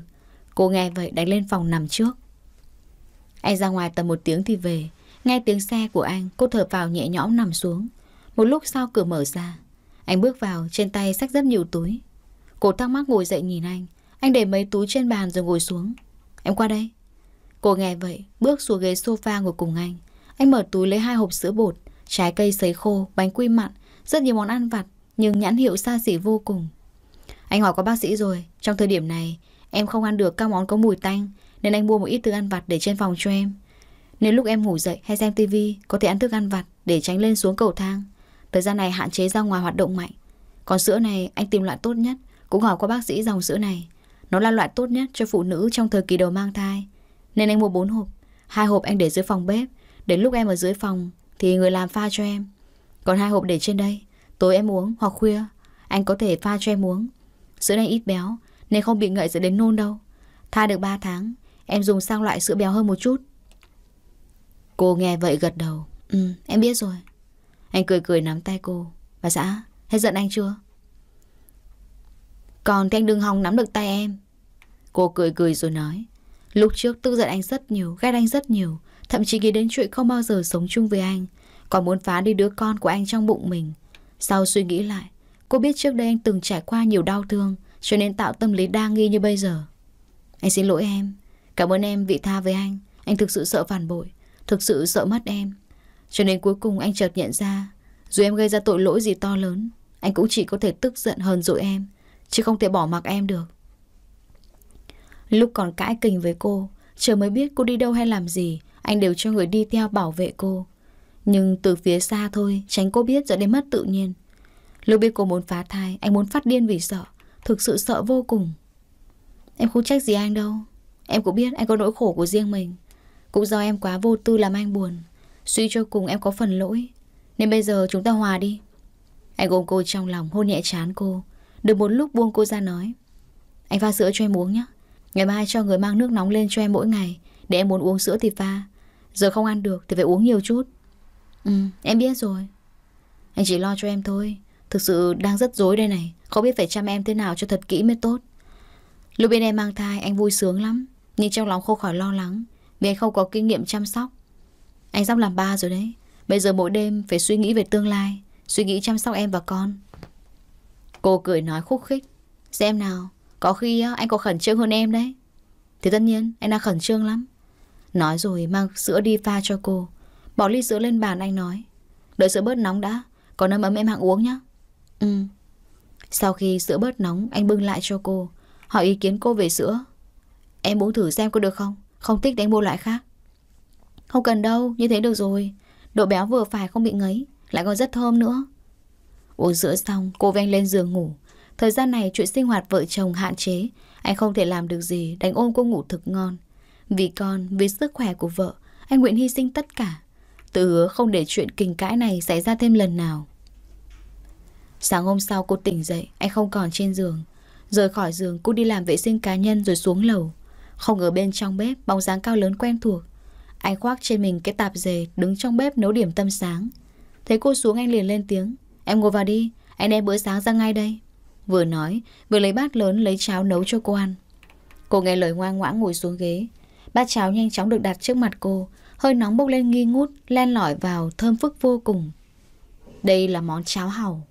Cô nghe vậy đánh lên phòng nằm trước Anh ra ngoài tầm một tiếng thì về Nghe tiếng xe của anh Cô thở vào nhẹ nhõm nằm xuống một lúc sau cửa mở ra Anh bước vào trên tay xách rất nhiều túi Cô thắc mắc ngồi dậy nhìn anh Anh để mấy túi trên bàn rồi ngồi xuống Em qua đây Cô nghe vậy bước xuống ghế sofa ngồi cùng anh Anh mở túi lấy hai hộp sữa bột Trái cây sấy khô, bánh quy mặn Rất nhiều món ăn vặt Nhưng nhãn hiệu xa xỉ vô cùng Anh hỏi có bác sĩ rồi Trong thời điểm này em không ăn được các món có mùi tanh Nên anh mua một ít thức ăn vặt để trên phòng cho em Nếu lúc em ngủ dậy hay xem tivi Có thể ăn thức ăn vặt để tránh lên xuống cầu thang Thời gian này hạn chế ra ngoài hoạt động mạnh Còn sữa này anh tìm loại tốt nhất Cũng hỏi qua bác sĩ dòng sữa này Nó là loại tốt nhất cho phụ nữ trong thời kỳ đầu mang thai Nên anh mua 4 hộp hai hộp anh để dưới phòng bếp Đến lúc em ở dưới phòng Thì người làm pha cho em Còn hai hộp để trên đây Tối em uống hoặc khuya Anh có thể pha cho em uống Sữa này ít béo Nên không bị ngậy dẫn đến nôn đâu Thai được 3 tháng Em dùng sang loại sữa béo hơn một chút Cô nghe vậy gật đầu Ừ em biết rồi anh cười cười nắm tay cô Bà xã, hết giận anh chưa? Còn thì anh đừng hòng nắm được tay em Cô cười cười rồi nói Lúc trước tức giận anh rất nhiều, ghét anh rất nhiều Thậm chí nghĩ đến chuyện không bao giờ sống chung với anh Còn muốn phá đi đứa con của anh trong bụng mình Sau suy nghĩ lại Cô biết trước đây anh từng trải qua nhiều đau thương Cho nên tạo tâm lý đa nghi như bây giờ Anh xin lỗi em Cảm ơn em vị tha với anh Anh thực sự sợ phản bội Thực sự sợ mất em cho nên cuối cùng anh chợt nhận ra Dù em gây ra tội lỗi gì to lớn Anh cũng chỉ có thể tức giận hơn rồi em Chứ không thể bỏ mặc em được Lúc còn cãi kình với cô trời mới biết cô đi đâu hay làm gì Anh đều cho người đi theo bảo vệ cô Nhưng từ phía xa thôi Tránh cô biết dẫn đến mất tự nhiên Lúc biết cô muốn phá thai Anh muốn phát điên vì sợ Thực sự sợ vô cùng Em không trách gì anh đâu Em cũng biết anh có nỗi khổ của riêng mình Cũng do em quá vô tư làm anh buồn Suy cho cùng em có phần lỗi Nên bây giờ chúng ta hòa đi Anh ôm cô trong lòng hôn nhẹ chán cô Được một lúc buông cô ra nói Anh pha sữa cho em uống nhé Ngày mai cho người mang nước nóng lên cho em mỗi ngày Để em muốn uống sữa thì pha Giờ không ăn được thì phải uống nhiều chút Ừ em biết rồi Anh chỉ lo cho em thôi Thực sự đang rất dối đây này Không biết phải chăm em thế nào cho thật kỹ mới tốt Lúc bên em mang thai anh vui sướng lắm Nhưng trong lòng không khỏi lo lắng Vì anh không có kinh nghiệm chăm sóc anh sắp làm ba rồi đấy Bây giờ mỗi đêm phải suy nghĩ về tương lai Suy nghĩ chăm sóc em và con Cô cười nói khúc khích Xem nào, có khi anh còn khẩn trương hơn em đấy Thì tất nhiên anh đang khẩn trương lắm Nói rồi mang sữa đi pha cho cô Bỏ ly sữa lên bàn anh nói Đợi sữa bớt nóng đã Còn nấm ấm em hạng uống nhá. Ừ Sau khi sữa bớt nóng anh bưng lại cho cô Hỏi ý kiến cô về sữa Em uống thử xem có được không Không thích thì anh mua loại khác không cần đâu, như thế được rồi. Độ béo vừa phải không bị ngấy, lại còn rất thơm nữa. Uống sữa xong, cô với anh lên giường ngủ. Thời gian này chuyện sinh hoạt vợ chồng hạn chế, anh không thể làm được gì, đánh ôm cô ngủ thực ngon. Vì con, vì sức khỏe của vợ, anh nguyện hy sinh tất cả. Tự hứa không để chuyện kinh cãi này xảy ra thêm lần nào. Sáng hôm sau cô tỉnh dậy, anh không còn trên giường. Rời khỏi giường, cô đi làm vệ sinh cá nhân rồi xuống lầu. Không ở bên trong bếp, bóng dáng cao lớn quen thuộc. Anh khoác trên mình cái tạp dề đứng trong bếp nấu điểm tâm sáng. Thấy cô xuống anh liền lên tiếng. Em ngồi vào đi, anh đem bữa sáng ra ngay đây. Vừa nói, vừa lấy bát lớn lấy cháo nấu cho cô ăn. Cô nghe lời ngoan ngoãn ngồi xuống ghế. Bát cháo nhanh chóng được đặt trước mặt cô, hơi nóng bốc lên nghi ngút, len lỏi vào thơm phức vô cùng. Đây là món cháo hàu.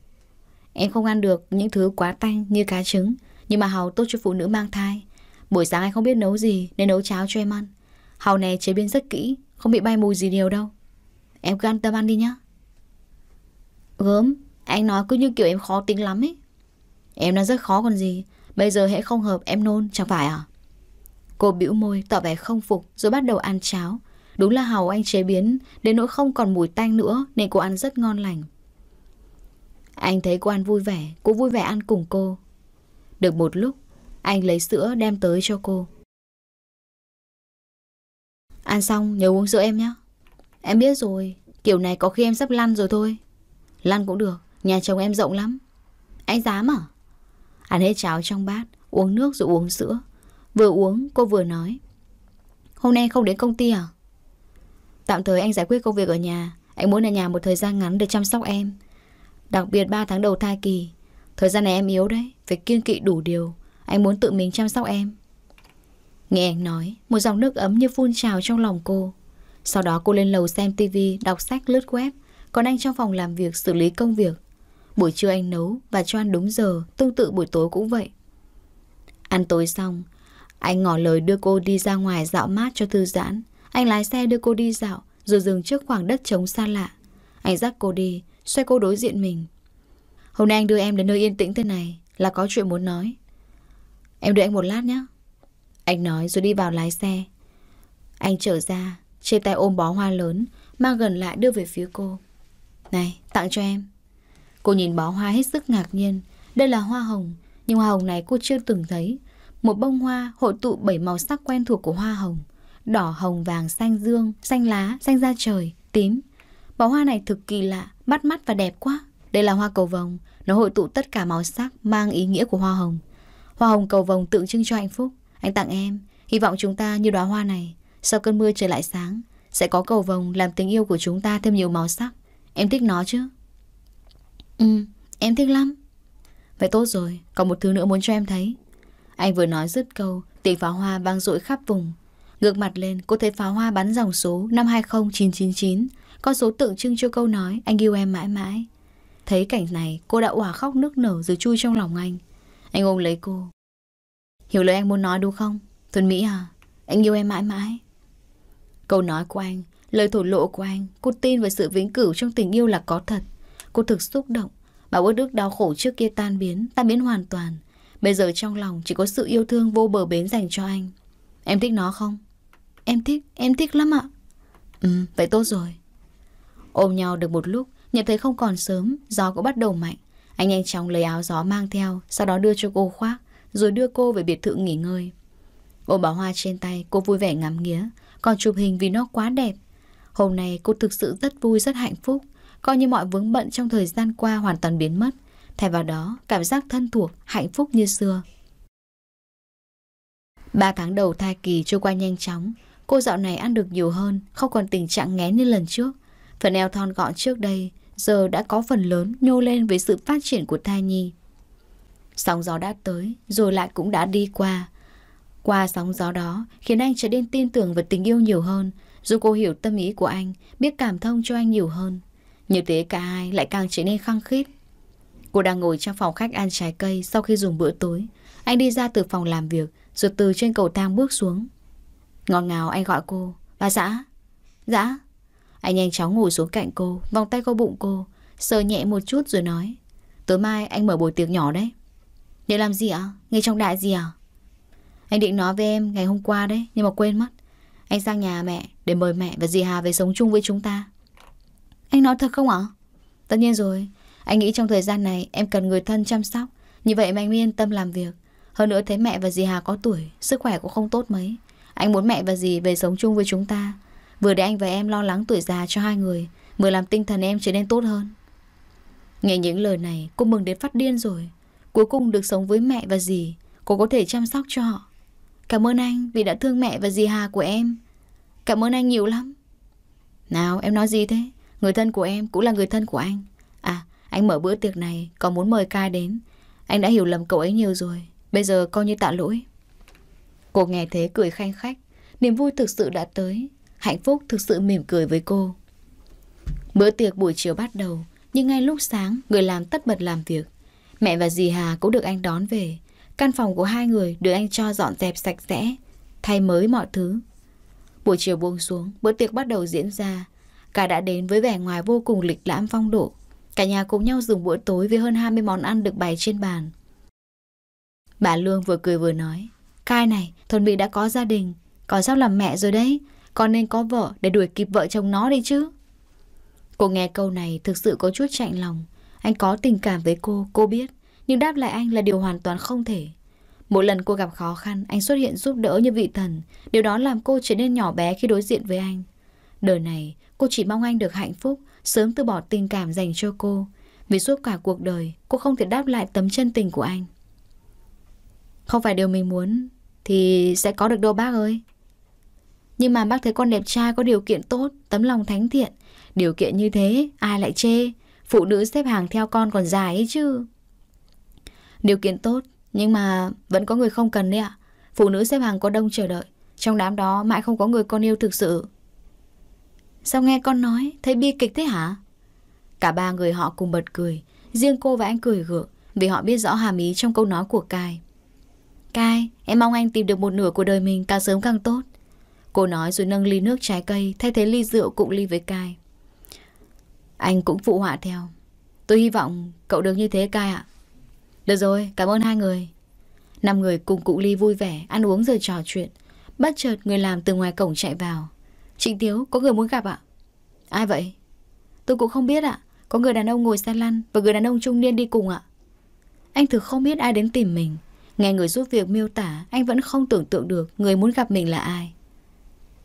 Em không ăn được những thứ quá tanh như cá trứng, nhưng mà hàu tốt cho phụ nữ mang thai. Buổi sáng anh không biết nấu gì nên nấu cháo cho em ăn. Hào này chế biến rất kỹ, không bị bay mùi gì nhiều đâu. Em cứ an tâm ăn đi nhá. Gớm, anh nói cứ như kiểu em khó tính lắm ấy. Em đang rất khó còn gì, bây giờ hãy không hợp em nôn chẳng phải à? Cô bĩu môi tỏ vẻ không phục rồi bắt đầu ăn cháo. Đúng là hàu anh chế biến đến nỗi không còn mùi tanh nữa nên cô ăn rất ngon lành. Anh thấy cô ăn vui vẻ, cô vui vẻ ăn cùng cô. Được một lúc, anh lấy sữa đem tới cho cô. Ăn xong nhớ uống sữa em nhé Em biết rồi Kiểu này có khi em sắp lăn rồi thôi Lăn cũng được Nhà chồng em rộng lắm Anh dám à Ăn hết cháo trong bát Uống nước rồi uống sữa Vừa uống cô vừa nói Hôm nay không đến công ty à Tạm thời anh giải quyết công việc ở nhà Anh muốn ở nhà một thời gian ngắn để chăm sóc em Đặc biệt 3 tháng đầu thai kỳ Thời gian này em yếu đấy Phải kiên kỵ đủ điều Anh muốn tự mình chăm sóc em Nghe anh nói, một dòng nước ấm như phun trào trong lòng cô. Sau đó cô lên lầu xem tivi, đọc sách lướt web, còn anh trong phòng làm việc xử lý công việc. Buổi trưa anh nấu và cho ăn đúng giờ, tương tự buổi tối cũng vậy. Ăn tối xong, anh ngỏ lời đưa cô đi ra ngoài dạo mát cho thư giãn. Anh lái xe đưa cô đi dạo, rồi dừng trước khoảng đất trống xa lạ. Anh dắt cô đi, xoay cô đối diện mình. Hôm nay anh đưa em đến nơi yên tĩnh thế này là có chuyện muốn nói. Em đợi anh một lát nhé. Anh nói rồi đi vào lái xe. Anh trở ra, trên tay ôm bó hoa lớn, mang gần lại đưa về phía cô. Này, tặng cho em. Cô nhìn bó hoa hết sức ngạc nhiên. Đây là hoa hồng, nhưng hoa hồng này cô chưa từng thấy. Một bông hoa hội tụ bảy màu sắc quen thuộc của hoa hồng. Đỏ, hồng, vàng, xanh dương, xanh lá, xanh da trời, tím. Bó hoa này thực kỳ lạ, bắt mắt và đẹp quá. Đây là hoa cầu vồng, nó hội tụ tất cả màu sắc mang ý nghĩa của hoa hồng. Hoa hồng cầu vồng tượng trưng cho hạnh phúc. Anh tặng em, hy vọng chúng ta như đóa hoa này, sau cơn mưa trời lại sáng, sẽ có cầu vồng làm tình yêu của chúng ta thêm nhiều màu sắc. Em thích nó chứ? Ừ, em thích lắm. Vậy tốt rồi, còn một thứ nữa muốn cho em thấy. Anh vừa nói dứt câu, tiếng pháo hoa vang dội khắp vùng. Ngược mặt lên, cô thấy pháo hoa bắn dòng số 520999, con số tượng trưng cho câu nói anh yêu em mãi mãi. Thấy cảnh này, cô đã òa khóc nức nở rồi chui trong lòng anh. Anh ôm lấy cô, Hiểu lời anh muốn nói đúng không? Thuần Mỹ à, anh yêu em mãi mãi. Câu nói của anh, lời thổ lộ của anh, cô tin về sự vĩnh cửu trong tình yêu là có thật. Cô thực xúc động, bảo ước đức đau khổ trước kia tan biến, tan biến hoàn toàn. Bây giờ trong lòng chỉ có sự yêu thương vô bờ bến dành cho anh. Em thích nó không? Em thích, em thích lắm ạ. Ừ, vậy tốt rồi. Ôm nhau được một lúc, nhận thấy không còn sớm, gió cũng bắt đầu mạnh. Anh nhanh chóng lấy áo gió mang theo, sau đó đưa cho cô khoác rồi đưa cô về biệt thự nghỉ ngơi. Ôm bó hoa trên tay, cô vui vẻ ngắm nghía, còn chụp hình vì nó quá đẹp. Hôm nay cô thực sự rất vui, rất hạnh phúc, coi như mọi vướng bận trong thời gian qua hoàn toàn biến mất. Thay vào đó, cảm giác thân thuộc, hạnh phúc như xưa. Ba tháng đầu thai kỳ trôi qua nhanh chóng, cô dạo này ăn được nhiều hơn, không còn tình trạng ngén như lần trước. Phần eo thon gọn trước đây, giờ đã có phần lớn nhô lên với sự phát triển của thai nhi. Sóng gió đã tới, rồi lại cũng đã đi qua. Qua sóng gió đó khiến anh trở nên tin tưởng và tình yêu nhiều hơn, dù cô hiểu tâm ý của anh, biết cảm thông cho anh nhiều hơn. Như thế cả hai lại càng trở nên khăng khít. Cô đang ngồi trong phòng khách ăn trái cây sau khi dùng bữa tối. Anh đi ra từ phòng làm việc, rồi từ trên cầu thang bước xuống. Ngọt ngào anh gọi cô. Bà dã dã dạ. Anh nhanh chóng ngồi xuống cạnh cô, vòng tay qua bụng cô, sờ nhẹ một chút rồi nói. Tối mai anh mở buổi tiệc nhỏ đấy. Để làm gì ạ? À? Nghe trong đại gì à? Anh định nói với em ngày hôm qua đấy, nhưng mà quên mất. Anh sang nhà mẹ để mời mẹ và dì Hà về sống chung với chúng ta. Anh nói thật không ạ? À? Tất nhiên rồi. Anh nghĩ trong thời gian này em cần người thân chăm sóc. Như vậy mà anh mới yên tâm làm việc. Hơn nữa thấy mẹ và dì Hà có tuổi, sức khỏe cũng không tốt mấy. Anh muốn mẹ và dì về sống chung với chúng ta. Vừa để anh và em lo lắng tuổi già cho hai người, vừa làm tinh thần em trở nên tốt hơn. Nghe những lời này, cô mừng đến phát điên rồi. Cuối cùng được sống với mẹ và dì Cô có thể chăm sóc cho họ Cảm ơn anh vì đã thương mẹ và dì Hà của em Cảm ơn anh nhiều lắm Nào em nói gì thế Người thân của em cũng là người thân của anh À anh mở bữa tiệc này Còn muốn mời cai đến Anh đã hiểu lầm cậu ấy nhiều rồi Bây giờ coi như tạ lỗi Cô nghe thế cười khanh khách Niềm vui thực sự đã tới Hạnh phúc thực sự mỉm cười với cô Bữa tiệc buổi chiều bắt đầu Nhưng ngay lúc sáng người làm tất bật làm việc Mẹ và dì Hà cũng được anh đón về. Căn phòng của hai người được anh cho dọn dẹp sạch sẽ, thay mới mọi thứ. Buổi chiều buông xuống, bữa tiệc bắt đầu diễn ra. Cả đã đến với vẻ ngoài vô cùng lịch lãm phong độ. Cả nhà cùng nhau dùng bữa tối với hơn 20 món ăn được bày trên bàn. Bà Lương vừa cười vừa nói, Cai này, Thuần bị đã có gia đình, có sắp làm mẹ rồi đấy, con nên có vợ để đuổi kịp vợ chồng nó đi chứ. Cô nghe câu này thực sự có chút chạnh lòng. Anh có tình cảm với cô, cô biết, nhưng đáp lại anh là điều hoàn toàn không thể. Mỗi lần cô gặp khó khăn, anh xuất hiện giúp đỡ như vị thần, điều đó làm cô trở nên nhỏ bé khi đối diện với anh. Đời này, cô chỉ mong anh được hạnh phúc, sớm từ bỏ tình cảm dành cho cô, vì suốt cả cuộc đời, cô không thể đáp lại tấm chân tình của anh. Không phải điều mình muốn, thì sẽ có được đâu bác ơi. Nhưng mà bác thấy con đẹp trai có điều kiện tốt, tấm lòng thánh thiện. Điều kiện như thế, ai lại chê? phụ nữ xếp hàng theo con còn dài ấy chứ. Điều kiện tốt, nhưng mà vẫn có người không cần đấy ạ. Phụ nữ xếp hàng có đông chờ đợi, trong đám đó mãi không có người con yêu thực sự. Sao nghe con nói, thấy bi kịch thế hả? Cả ba người họ cùng bật cười, riêng cô và anh cười gượng vì họ biết rõ hàm ý trong câu nói của Cai. Cai, em mong anh tìm được một nửa của đời mình càng sớm càng tốt. Cô nói rồi nâng ly nước trái cây thay thế ly rượu cũng ly với Cai. Anh cũng phụ họa theo Tôi hy vọng cậu được như thế cai ạ Được rồi, cảm ơn hai người Năm người cùng cụ Ly vui vẻ Ăn uống rồi trò chuyện Bất chợt người làm từ ngoài cổng chạy vào Trịnh Tiếu, có người muốn gặp ạ Ai vậy? Tôi cũng không biết ạ Có người đàn ông ngồi xe lăn Và người đàn ông trung niên đi cùng ạ Anh thực không biết ai đến tìm mình Nghe người giúp việc miêu tả Anh vẫn không tưởng tượng được người muốn gặp mình là ai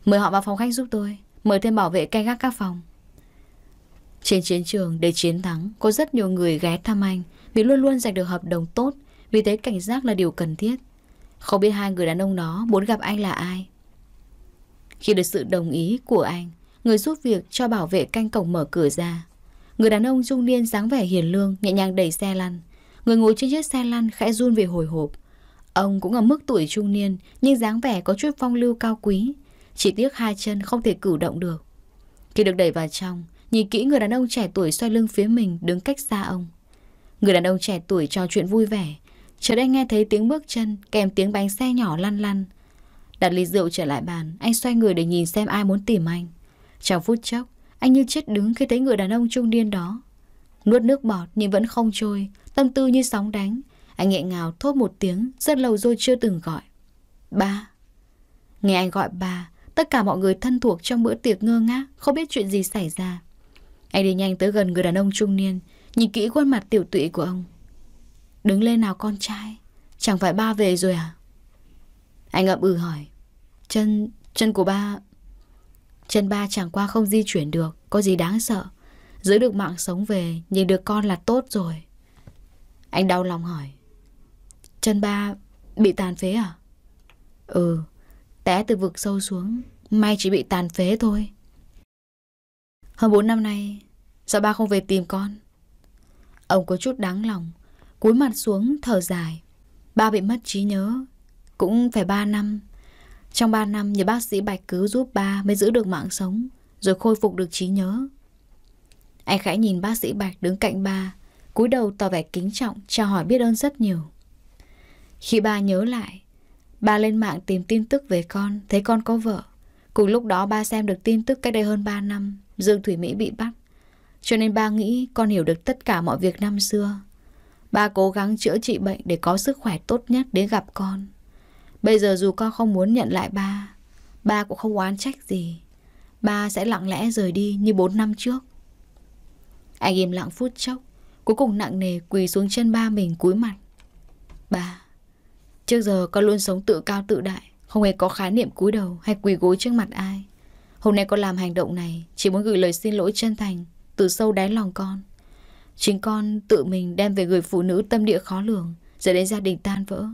Mời họ vào phòng khách giúp tôi Mời thêm bảo vệ canh gác các phòng trên chiến trường để chiến thắng, có rất nhiều người ghé thăm anh vì luôn luôn giành được hợp đồng tốt, vì thế cảnh giác là điều cần thiết. Không biết hai người đàn ông đó muốn gặp anh là ai. Khi được sự đồng ý của anh, người giúp việc cho bảo vệ canh cổng mở cửa ra. Người đàn ông trung niên dáng vẻ hiền lương, nhẹ nhàng đẩy xe lăn. Người ngồi trên chiếc xe lăn khẽ run về hồi hộp. Ông cũng ở mức tuổi trung niên, nhưng dáng vẻ có chút phong lưu cao quý. Chỉ tiếc hai chân không thể cử động được. Khi được đẩy vào trong, Nhìn kỹ người đàn ông trẻ tuổi xoay lưng phía mình đứng cách xa ông. Người đàn ông trẻ tuổi trò chuyện vui vẻ. Chợt anh nghe thấy tiếng bước chân kèm tiếng bánh xe nhỏ lăn lăn. Đặt ly rượu trở lại bàn, anh xoay người để nhìn xem ai muốn tìm anh. Trong phút chốc, anh như chết đứng khi thấy người đàn ông trung niên đó. Nuốt nước bọt nhưng vẫn không trôi, tâm tư như sóng đánh. Anh nghẹn ngào thốt một tiếng, rất lâu rồi chưa từng gọi. Ba. Nghe anh gọi ba, tất cả mọi người thân thuộc trong bữa tiệc ngơ ngác, không biết chuyện gì xảy ra. Anh đi nhanh tới gần người đàn ông trung niên Nhìn kỹ khuôn mặt tiểu tụy của ông Đứng lên nào con trai Chẳng phải ba về rồi à Anh ậm ừ hỏi Chân, chân của ba Chân ba chẳng qua không di chuyển được Có gì đáng sợ Giữ được mạng sống về Nhìn được con là tốt rồi Anh đau lòng hỏi Chân ba bị tàn phế à Ừ Té từ vực sâu xuống May chỉ bị tàn phế thôi hơn 4 năm nay, sao ba không về tìm con? Ông có chút đáng lòng, cúi mặt xuống thở dài. Ba bị mất trí nhớ, cũng phải 3 năm. Trong 3 năm nhờ bác sĩ Bạch cứu giúp ba mới giữ được mạng sống, rồi khôi phục được trí nhớ. Anh Khải nhìn bác sĩ Bạch đứng cạnh ba, cúi đầu tỏ vẻ kính trọng, chào hỏi biết ơn rất nhiều. Khi ba nhớ lại, ba lên mạng tìm tin tức về con, thấy con có vợ. Cùng lúc đó ba xem được tin tức cách đây hơn 3 năm, Dương Thủy Mỹ bị bắt. Cho nên ba nghĩ con hiểu được tất cả mọi việc năm xưa. Ba cố gắng chữa trị bệnh để có sức khỏe tốt nhất đến gặp con. Bây giờ dù con không muốn nhận lại ba, ba cũng không oán trách gì. Ba sẽ lặng lẽ rời đi như bốn năm trước. Anh im lặng phút chốc, cuối cùng nặng nề quỳ xuống chân ba mình cúi mặt. Ba, trước giờ con luôn sống tự cao tự đại, không hề có khái niệm cúi đầu hay quỳ gối trước mặt ai. Hôm nay con làm hành động này Chỉ muốn gửi lời xin lỗi chân thành Từ sâu đáy lòng con Chính con tự mình đem về người phụ nữ tâm địa khó lường Dẫn đến gia đình tan vỡ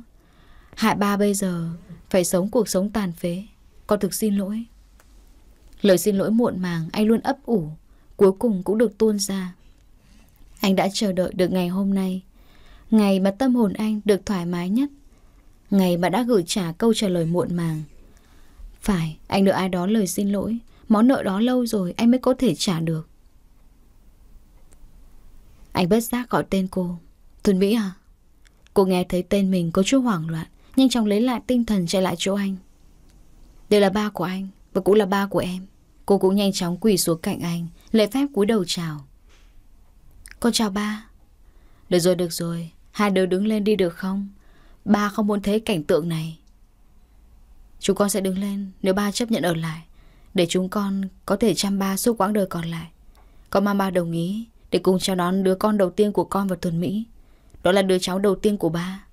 hại ba bây giờ Phải sống cuộc sống tàn phế Con thực xin lỗi Lời xin lỗi muộn màng anh luôn ấp ủ Cuối cùng cũng được tuôn ra Anh đã chờ đợi được ngày hôm nay Ngày mà tâm hồn anh được thoải mái nhất Ngày mà đã gửi trả câu trả lời muộn màng phải, anh nợ ai đó lời xin lỗi. Món nợ đó lâu rồi anh mới có thể trả được. Anh bất giác gọi tên cô. Thuần Mỹ à? Cô nghe thấy tên mình có chút hoảng loạn, nhanh chóng lấy lại tinh thần chạy lại chỗ anh. Đây là ba của anh, và cũng là ba của em. Cô cũng nhanh chóng quỳ xuống cạnh anh, lễ phép cúi đầu chào. Con chào ba. Được rồi, được rồi, hai đứa đứng lên đi được không? Ba không muốn thấy cảnh tượng này. Chúng con sẽ đứng lên nếu ba chấp nhận ở lại Để chúng con có thể chăm ba suốt quãng đời còn lại Con ba đồng ý Để cùng chào đón đứa con đầu tiên của con vào tuần Mỹ Đó là đứa cháu đầu tiên của ba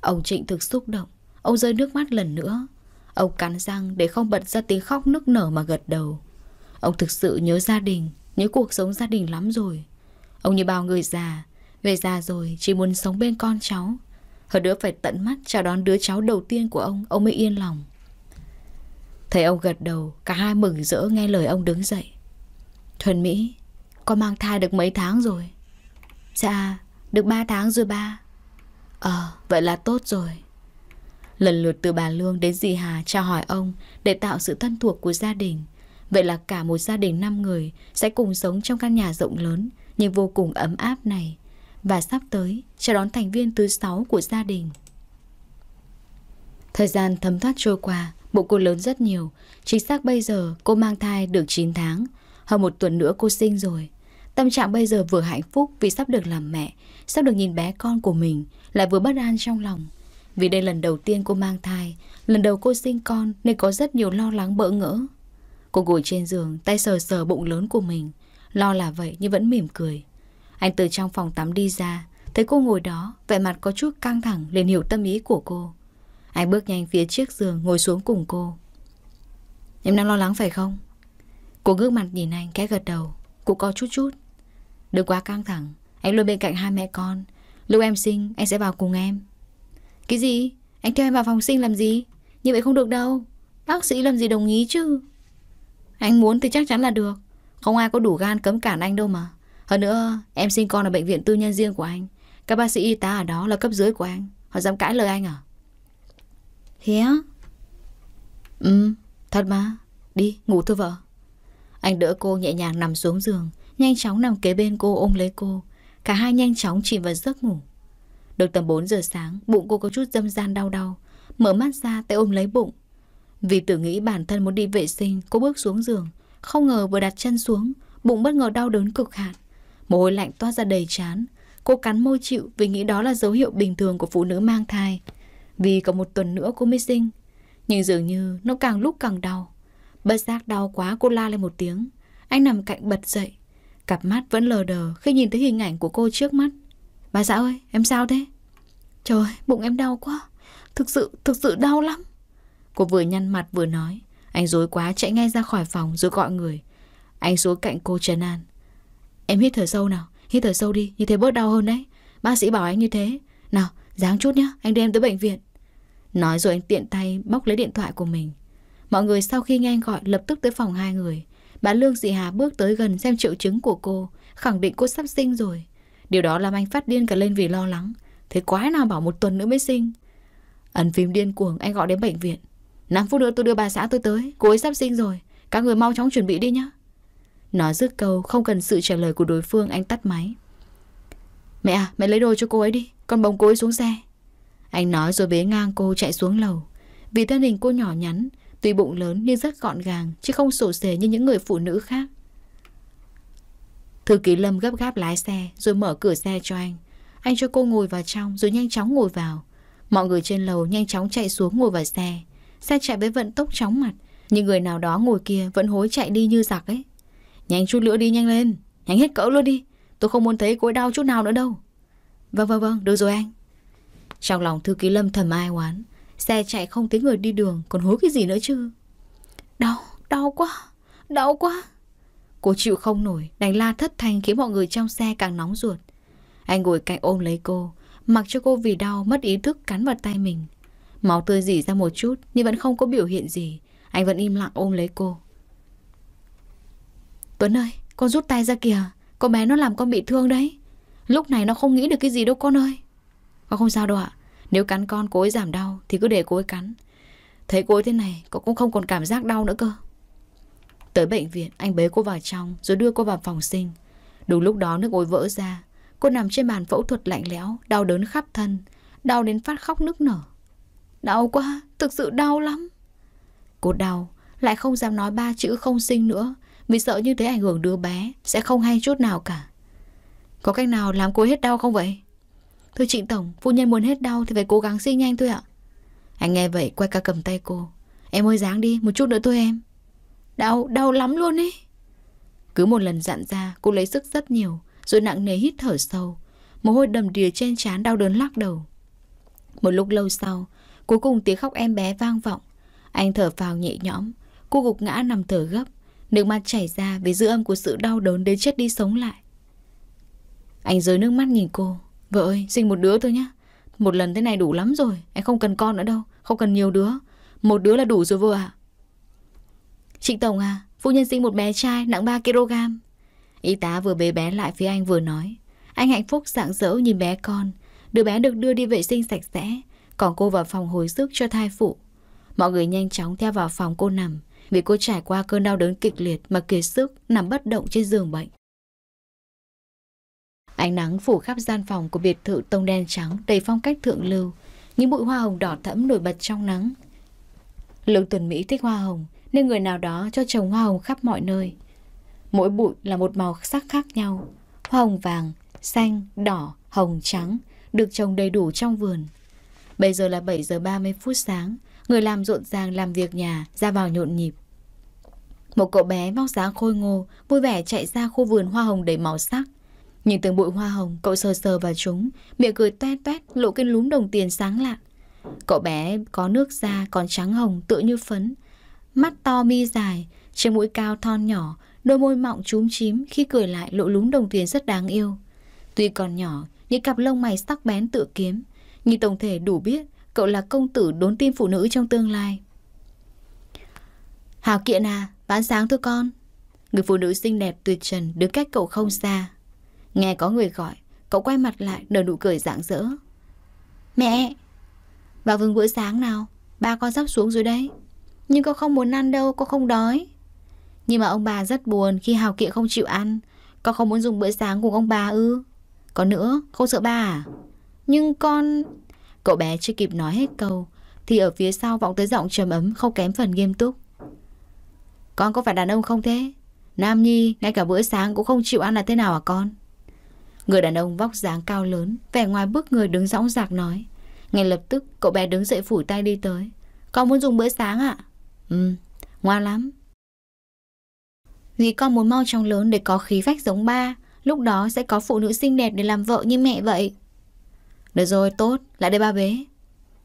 Ông Trịnh thực xúc động Ông rơi nước mắt lần nữa Ông cắn răng để không bật ra tiếng khóc nức nở mà gật đầu Ông thực sự nhớ gia đình Nhớ cuộc sống gia đình lắm rồi Ông như bao người già Về già rồi chỉ muốn sống bên con cháu hơn nữa phải tận mắt chào đón đứa cháu đầu tiên của ông Ông mới yên lòng Thấy ông gật đầu Cả hai mừng rỡ nghe lời ông đứng dậy Thuần Mỹ Con mang thai được mấy tháng rồi Dạ được ba tháng rồi ba Ờ vậy là tốt rồi Lần lượt từ bà Lương đến dì Hà chào hỏi ông Để tạo sự thân thuộc của gia đình Vậy là cả một gia đình năm người Sẽ cùng sống trong căn nhà rộng lớn Nhưng vô cùng ấm áp này và sắp tới chào đón thành viên thứ sáu của gia đình. Thời gian thấm thoát trôi qua, bộ cô lớn rất nhiều. Chính xác bây giờ cô mang thai được 9 tháng, hơn một tuần nữa cô sinh rồi. Tâm trạng bây giờ vừa hạnh phúc vì sắp được làm mẹ, sắp được nhìn bé con của mình, lại vừa bất an trong lòng. Vì đây lần đầu tiên cô mang thai, lần đầu cô sinh con nên có rất nhiều lo lắng bỡ ngỡ. Cô ngồi trên giường, tay sờ sờ bụng lớn của mình. Lo là vậy nhưng vẫn mỉm cười. Anh từ trong phòng tắm đi ra, thấy cô ngồi đó, vẻ mặt có chút căng thẳng liền hiểu tâm ý của cô. Anh bước nhanh phía chiếc giường ngồi xuống cùng cô. Em đang lo lắng phải không? Cô ngước mặt nhìn anh khẽ gật đầu, cô co chút chút. Đừng quá căng thẳng, anh luôn bên cạnh hai mẹ con. Lúc em sinh, anh sẽ vào cùng em. Cái gì? Anh theo em vào phòng sinh làm gì? Như vậy không được đâu. Bác sĩ làm gì đồng ý chứ? Anh muốn thì chắc chắn là được. Không ai có đủ gan cấm cản anh đâu mà. Hơn nữa, em sinh con ở bệnh viện tư nhân riêng của anh. Các bác sĩ y tá ở đó là cấp dưới của anh. Họ dám cãi lời anh à? Thế Ừ, thật mà. Đi, ngủ thôi vợ. Anh đỡ cô nhẹ nhàng nằm xuống giường, nhanh chóng nằm kế bên cô ôm lấy cô. Cả hai nhanh chóng chìm vào giấc ngủ. Được tầm 4 giờ sáng, bụng cô có chút dâm gian đau đau. Mở mắt ra tay ôm lấy bụng. Vì tự nghĩ bản thân muốn đi vệ sinh, cô bước xuống giường. Không ngờ vừa đặt chân xuống, bụng bất ngờ đau đớn cực hạn. Mồ hôi lạnh toát ra đầy chán. Cô cắn môi chịu vì nghĩ đó là dấu hiệu bình thường của phụ nữ mang thai. Vì có một tuần nữa cô mới sinh. Nhưng dường như nó càng lúc càng đau. Bất giác đau quá cô la lên một tiếng. Anh nằm cạnh bật dậy. Cặp mắt vẫn lờ đờ khi nhìn thấy hình ảnh của cô trước mắt. Bà xã ơi, em sao thế? Trời bụng em đau quá. Thực sự, thực sự đau lắm. Cô vừa nhăn mặt vừa nói. Anh dối quá chạy ngay ra khỏi phòng rồi gọi người. Anh xuống cạnh cô trấn an. Em hít thở sâu nào, hít thở sâu đi, như thế bớt đau hơn đấy. Bác sĩ bảo anh như thế. Nào, dáng chút nhá, anh đưa em tới bệnh viện. Nói rồi anh tiện tay bóc lấy điện thoại của mình. Mọi người sau khi nghe anh gọi lập tức tới phòng hai người. Bà Lương Dị Hà bước tới gần xem triệu chứng của cô, khẳng định cô sắp sinh rồi. Điều đó làm anh phát điên cả lên vì lo lắng. Thế quái nào bảo một tuần nữa mới sinh. Ẩn phím điên cuồng anh gọi đến bệnh viện. 5 phút nữa tôi đưa bà xã tôi tới, cô ấy sắp sinh rồi. Các người mau chóng chuẩn bị đi nhá. Nói dứt câu, không cần sự trả lời của đối phương anh tắt máy. Mẹ à, mẹ lấy đồ cho cô ấy đi, con bồng cô ấy xuống xe. Anh nói rồi bế ngang cô chạy xuống lầu. Vì thân hình cô nhỏ nhắn, tuy bụng lớn nhưng rất gọn gàng, chứ không sổ sề như những người phụ nữ khác. Thư ký Lâm gấp gáp lái xe rồi mở cửa xe cho anh. Anh cho cô ngồi vào trong rồi nhanh chóng ngồi vào. Mọi người trên lầu nhanh chóng chạy xuống ngồi vào xe. Xe chạy với vận tốc chóng mặt, nhưng người nào đó ngồi kia vẫn hối chạy đi như giặc ấy. Nhanh chút lửa đi nhanh lên Nhanh hết cỡ luôn đi Tôi không muốn thấy cô ấy đau chút nào nữa đâu Vâng vâng vâng được rồi anh Trong lòng thư ký Lâm thầm ai oán Xe chạy không thấy người đi đường Còn hối cái gì nữa chứ Đau, đau quá, đau quá Cô chịu không nổi đành la thất thanh khiến mọi người trong xe càng nóng ruột Anh ngồi cạnh ôm lấy cô Mặc cho cô vì đau mất ý thức cắn vào tay mình Máu tươi dỉ ra một chút Nhưng vẫn không có biểu hiện gì Anh vẫn im lặng ôm lấy cô Tuấn ơi, con rút tay ra kìa, con bé nó làm con bị thương đấy. Lúc này nó không nghĩ được cái gì đâu con ơi. Con không sao đâu ạ, nếu cắn con cố ấy giảm đau thì cứ để cố ấy cắn. Thấy cô ấy thế này, con cũng không còn cảm giác đau nữa cơ. Tới bệnh viện, anh bế cô vào trong rồi đưa cô vào phòng sinh. Đúng lúc đó nước ối vỡ ra, cô nằm trên bàn phẫu thuật lạnh lẽo, đau đớn khắp thân, đau đến phát khóc nức nở. Đau quá, thực sự đau lắm. Cô đau, lại không dám nói ba chữ không sinh nữa, mình sợ như thế ảnh hưởng đứa bé Sẽ không hay chút nào cả Có cách nào làm cô hết đau không vậy Thưa trịnh tổng Phu nhân muốn hết đau thì phải cố gắng xin nhanh thôi ạ Anh nghe vậy quay ca cầm tay cô Em ơi dáng đi một chút nữa thôi em Đau, đau lắm luôn ấy Cứ một lần dặn ra cô lấy sức rất nhiều Rồi nặng nề hít thở sâu Mồ hôi đầm đìa trên trán đau đớn lắc đầu Một lúc lâu sau Cuối cùng tiếng khóc em bé vang vọng Anh thở vào nhẹ nhõm Cô gục ngã nằm thở gấp Nước mắt chảy ra với dư âm của sự đau đớn đến chết đi sống lại Anh rơi nước mắt nhìn cô Vợ ơi sinh một đứa thôi nhá Một lần thế này đủ lắm rồi Anh không cần con nữa đâu Không cần nhiều đứa Một đứa là đủ rồi vợ ạ Chị Trịnh Tổng à Phu nhân sinh một bé trai nặng 3kg Y tá vừa bế bé lại phía anh vừa nói Anh hạnh phúc rạng rỡ nhìn bé con Đứa bé được đưa đi vệ sinh sạch sẽ Còn cô vào phòng hồi sức cho thai phụ Mọi người nhanh chóng theo vào phòng cô nằm vì cô trải qua cơn đau đớn kịch liệt mà kiệt sức nằm bất động trên giường bệnh. Ánh nắng phủ khắp gian phòng của biệt thự tông đen trắng đầy phong cách thượng lưu, những bụi hoa hồng đỏ thẫm nổi bật trong nắng. Lương Tuần Mỹ thích hoa hồng, nên người nào đó cho trồng hoa hồng khắp mọi nơi. Mỗi bụi là một màu sắc khác nhau, hoa hồng vàng, xanh, đỏ, hồng trắng, được trồng đầy đủ trong vườn. Bây giờ là 7 giờ 30 phút sáng, Người làm rộn ràng làm việc nhà, ra vào nhộn nhịp. Một cậu bé vóc dáng khôi ngô, vui vẻ chạy ra khu vườn hoa hồng đầy màu sắc. Nhìn từng bụi hoa hồng, cậu sờ sờ vào chúng, miệng cười toe toét, lộ cái lúm đồng tiền sáng lạ. Cậu bé có nước da còn trắng hồng tựa như phấn, mắt to mi dài, trên mũi cao thon nhỏ, đôi môi mọng trúm chím khi cười lại lộ lúm đồng tiền rất đáng yêu. Tuy còn nhỏ, những cặp lông mày sắc bén tự kiếm, nhìn tổng thể đủ biết Cậu là công tử đốn tim phụ nữ trong tương lai Hào kiện à Bán sáng thôi con Người phụ nữ xinh đẹp tuyệt trần đứng cách cậu không xa Nghe có người gọi Cậu quay mặt lại nở nụ cười rạng rỡ Mẹ Vào vừng bữa sáng nào Ba con sắp xuống rồi đấy Nhưng con không muốn ăn đâu con không đói Nhưng mà ông bà rất buồn khi Hào Kiện không chịu ăn Con không muốn dùng bữa sáng cùng ông bà ư Còn nữa không sợ ba à Nhưng con Cậu bé chưa kịp nói hết câu Thì ở phía sau vọng tới giọng trầm ấm Không kém phần nghiêm túc Con có phải đàn ông không thế Nam Nhi ngay cả bữa sáng cũng không chịu ăn là thế nào à con Người đàn ông vóc dáng cao lớn Vẻ ngoài bước người đứng dõng dạc nói Ngay lập tức cậu bé đứng dậy phủi tay đi tới Con muốn dùng bữa sáng ạ à? Ừ ngoan lắm Vì con muốn mau chóng lớn để có khí phách giống ba Lúc đó sẽ có phụ nữ xinh đẹp để làm vợ như mẹ vậy được rồi, tốt, lại đây ba bế.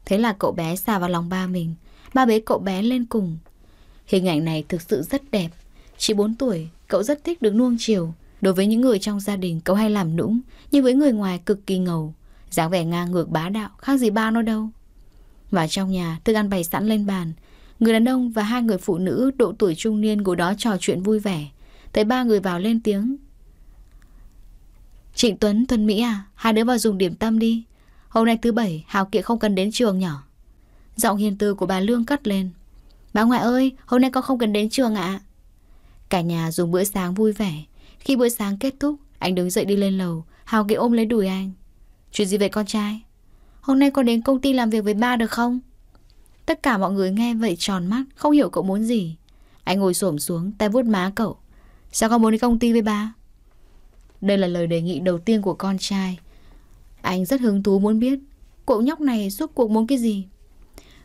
Thế là cậu bé xà vào lòng ba mình, ba bế cậu bé lên cùng. Hình ảnh này thực sự rất đẹp. Chỉ 4 tuổi, cậu rất thích được nuông chiều. Đối với những người trong gia đình, cậu hay làm nũng, nhưng với người ngoài cực kỳ ngầu. dáng vẻ ngang ngược bá đạo, khác gì ba nó đâu. Và trong nhà, thức ăn bày sẵn lên bàn. Người đàn ông và hai người phụ nữ độ tuổi trung niên ngồi đó trò chuyện vui vẻ. Thấy ba người vào lên tiếng. Trịnh Tuấn, thuần Mỹ à, hai đứa vào dùng điểm tâm đi. Hôm nay thứ bảy, Hào Kiệt không cần đến trường nhỏ. Giọng hiền từ của bà Lương cắt lên. Bà ngoại ơi, hôm nay con không cần đến trường ạ. À. Cả nhà dùng bữa sáng vui vẻ. Khi bữa sáng kết thúc, anh đứng dậy đi lên lầu. Hào Kiệt ôm lấy đùi anh. Chuyện gì vậy con trai? Hôm nay con đến công ty làm việc với ba được không? Tất cả mọi người nghe vậy tròn mắt, không hiểu cậu muốn gì. Anh ngồi xổm xuống, tay vuốt má cậu. Sao con muốn đi công ty với ba? Đây là lời đề nghị đầu tiên của con trai anh rất hứng thú muốn biết Cậu nhóc này suốt cuộc muốn cái gì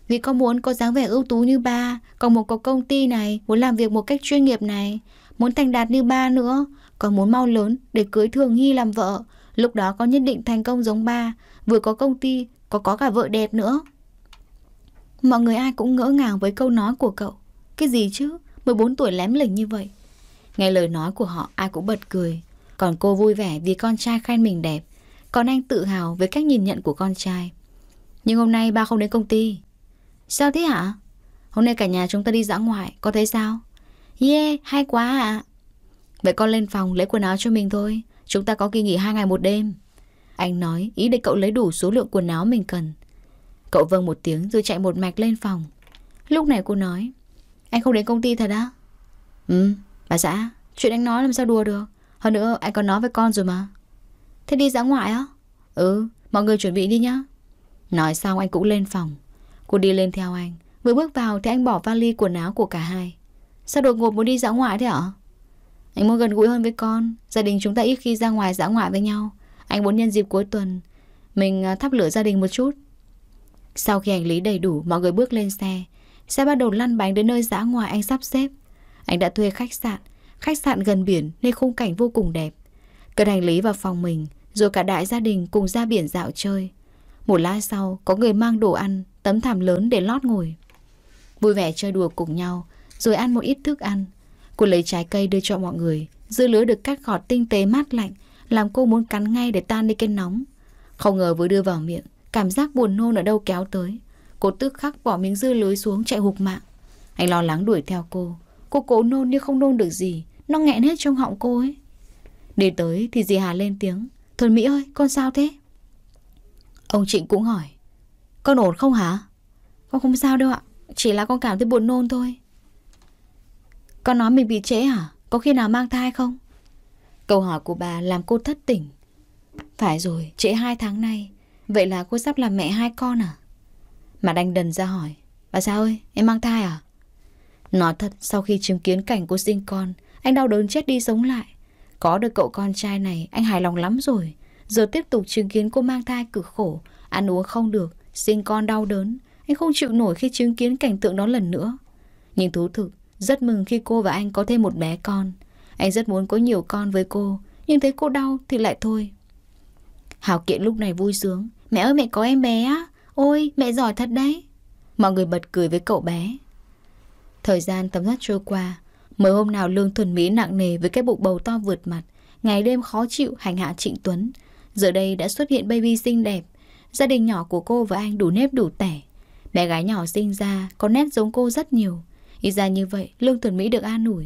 Vì con muốn có dáng vẻ ưu tú như ba Còn một có công ty này Muốn làm việc một cách chuyên nghiệp này Muốn thành đạt như ba nữa Còn muốn mau lớn để cưới Thường Hy làm vợ Lúc đó con nhất định thành công giống ba Vừa có công ty Có có cả vợ đẹp nữa Mọi người ai cũng ngỡ ngàng với câu nói của cậu Cái gì chứ 14 tuổi lém lỉnh như vậy Nghe lời nói của họ ai cũng bật cười Còn cô vui vẻ vì con trai khen mình đẹp còn anh tự hào với cách nhìn nhận của con trai Nhưng hôm nay ba không đến công ty Sao thế hả? Hôm nay cả nhà chúng ta đi dã ngoại Có thấy sao? Yeah, hay quá ạ à. Vậy con lên phòng lấy quần áo cho mình thôi Chúng ta có kỳ nghỉ hai ngày một đêm Anh nói ý để cậu lấy đủ số lượng quần áo mình cần Cậu vâng một tiếng rồi chạy một mạch lên phòng Lúc này cô nói Anh không đến công ty thật á? Ừ, bà xã Chuyện anh nói làm sao đùa được Hơn nữa anh còn nói với con rồi mà Thế đi ra ngoài á? Ừ, mọi người chuẩn bị đi nhá. Nói xong anh cũng lên phòng. Cô đi lên theo anh. Vừa bước vào thì anh bỏ vali quần áo của cả hai. Sao đột ngột muốn đi dã ngoại thế ạ? Anh muốn gần gũi hơn với con. Gia đình chúng ta ít khi ra ngoài dã ngoại với nhau. Anh muốn nhân dịp cuối tuần. Mình à, thắp lửa gia đình một chút. Sau khi hành lý đầy đủ, mọi người bước lên xe. Xe bắt đầu lăn bánh đến nơi dã ngoại anh sắp xếp. Anh đã thuê khách sạn. Khách sạn gần biển nên khung cảnh vô cùng đẹp. Cần hành lý vào phòng mình. Rồi cả đại gia đình cùng ra biển dạo chơi Một lát sau có người mang đồ ăn Tấm thảm lớn để lót ngồi Vui vẻ chơi đùa cùng nhau Rồi ăn một ít thức ăn Cô lấy trái cây đưa cho mọi người Dưa lưới được cắt gọt tinh tế mát lạnh Làm cô muốn cắn ngay để tan đi cái nóng Không ngờ vừa đưa vào miệng Cảm giác buồn nôn ở đâu kéo tới Cô tức khắc bỏ miếng dưa lưới xuống chạy hụt mạng Anh lo lắng đuổi theo cô Cô cố nôn nhưng không nôn được gì Nó nghẹn hết trong họng cô ấy để tới thì dì Hà lên tiếng Thuần Mỹ ơi, con sao thế? Ông Trịnh cũng hỏi. Con ổn không hả? Con không sao đâu ạ, chỉ là con cảm thấy buồn nôn thôi. Con nói mình bị trễ hả? Có khi nào mang thai không? Câu hỏi của bà làm cô thất tỉnh. Phải rồi, trễ hai tháng nay. Vậy là cô sắp làm mẹ hai con à? Mà đành đần ra hỏi. Bà sao ơi, em mang thai à? Nói thật, sau khi chứng kiến cảnh cô sinh con, anh đau đớn chết đi sống lại. Có được cậu con trai này, anh hài lòng lắm rồi. Giờ tiếp tục chứng kiến cô mang thai cực khổ, ăn uống không được, sinh con đau đớn. Anh không chịu nổi khi chứng kiến cảnh tượng đó lần nữa. Nhưng thú thực, rất mừng khi cô và anh có thêm một bé con. Anh rất muốn có nhiều con với cô, nhưng thấy cô đau thì lại thôi. hào Kiện lúc này vui sướng. Mẹ ơi mẹ có em bé á. Ôi mẹ giỏi thật đấy. Mọi người bật cười với cậu bé. Thời gian tấm thoát trôi qua, Mới hôm nào Lương Thuần Mỹ nặng nề với cái bụng bầu to vượt mặt, ngày đêm khó chịu hành hạ Trịnh Tuấn. Giờ đây đã xuất hiện baby xinh đẹp. Gia đình nhỏ của cô và anh đủ nếp đủ tẻ. Bé gái nhỏ sinh ra có nét giống cô rất nhiều. Ý ra như vậy, Lương Thuần Mỹ được an ủi.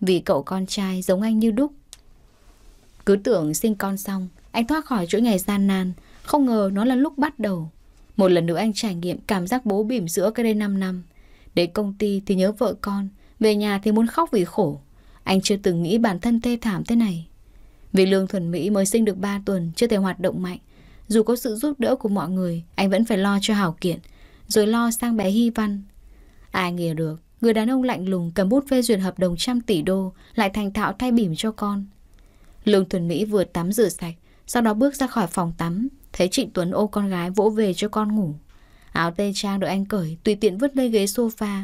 Vì cậu con trai giống anh như đúc. Cứ tưởng sinh con xong, anh thoát khỏi chuỗi ngày gian nan. Không ngờ nó là lúc bắt đầu. Một lần nữa anh trải nghiệm cảm giác bố bỉm sữa cái đây 5 năm. Đến công ty thì nhớ vợ con, về nhà thì muốn khóc vì khổ Anh chưa từng nghĩ bản thân thê thảm thế này Vì Lương Thuần Mỹ mới sinh được 3 tuần Chưa thể hoạt động mạnh Dù có sự giúp đỡ của mọi người Anh vẫn phải lo cho Hảo Kiện Rồi lo sang bé Hy Văn Ai ngờ được Người đàn ông lạnh lùng cầm bút phê duyệt hợp đồng trăm tỷ đô Lại thành thạo thay bỉm cho con Lương Thuần Mỹ vừa tắm rửa sạch Sau đó bước ra khỏi phòng tắm Thấy Trịnh Tuấn ô con gái vỗ về cho con ngủ Áo tây trang được anh cởi Tùy tiện vứt lên ghế sofa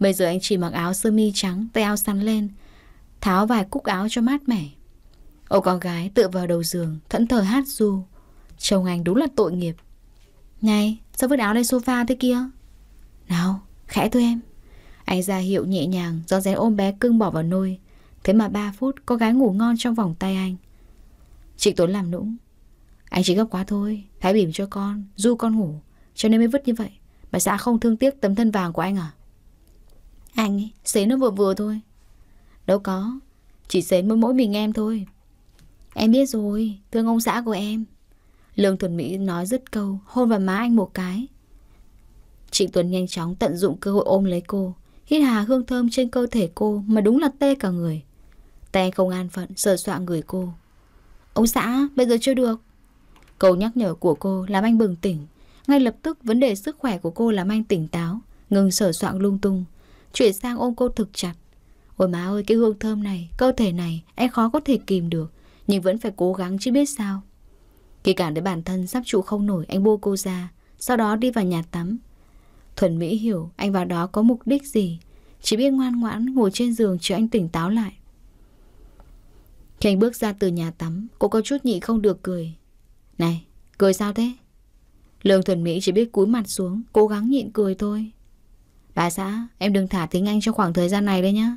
Bây giờ anh chỉ mặc áo sơ mi trắng, tay áo săn lên, tháo vài cúc áo cho mát mẻ. Ô con gái tựa vào đầu giường, thẫn thờ hát du. Chồng anh đúng là tội nghiệp. Này, sao vứt áo lên sofa thế kia? Nào, khẽ thôi em. Anh ra hiệu nhẹ nhàng, do rén ôm bé cưng bỏ vào nôi. Thế mà 3 phút, cô gái ngủ ngon trong vòng tay anh. Trịnh Tuấn làm nũng. Anh chỉ gấp quá thôi, thái bỉm cho con, du con ngủ. Cho nên mới vứt như vậy. Bà xã không thương tiếc tấm thân vàng của anh à? Anh ấy, xến nó vừa vừa thôi Đâu có Chỉ xến mỗi mỗi mình em thôi Em biết rồi, thương ông xã của em Lương Thuần Mỹ nói dứt câu Hôn vào má anh một cái Trịnh Tuấn nhanh chóng tận dụng cơ hội ôm lấy cô Hít hà hương thơm trên cơ thể cô Mà đúng là tê cả người Tay không an phận sờ soạn người cô Ông xã bây giờ chưa được Câu nhắc nhở của cô làm anh bừng tỉnh Ngay lập tức vấn đề sức khỏe của cô làm anh tỉnh táo Ngừng sờ soạn lung tung Chuyển sang ôm cô thực chặt Ôi má ơi cái hương thơm này Cơ thể này em khó có thể kìm được Nhưng vẫn phải cố gắng chứ biết sao Khi cảm thấy bản thân sắp trụ không nổi Anh bô cô ra Sau đó đi vào nhà tắm Thuần Mỹ hiểu anh vào đó có mục đích gì Chỉ biết ngoan ngoãn ngồi trên giường chờ anh tỉnh táo lại Khi anh bước ra từ nhà tắm Cô có chút nhị không được cười Này cười sao thế Lương Thuần Mỹ chỉ biết cúi mặt xuống Cố gắng nhịn cười thôi Bà xã, em đừng thả tiếng Anh trong khoảng thời gian này đấy nhá.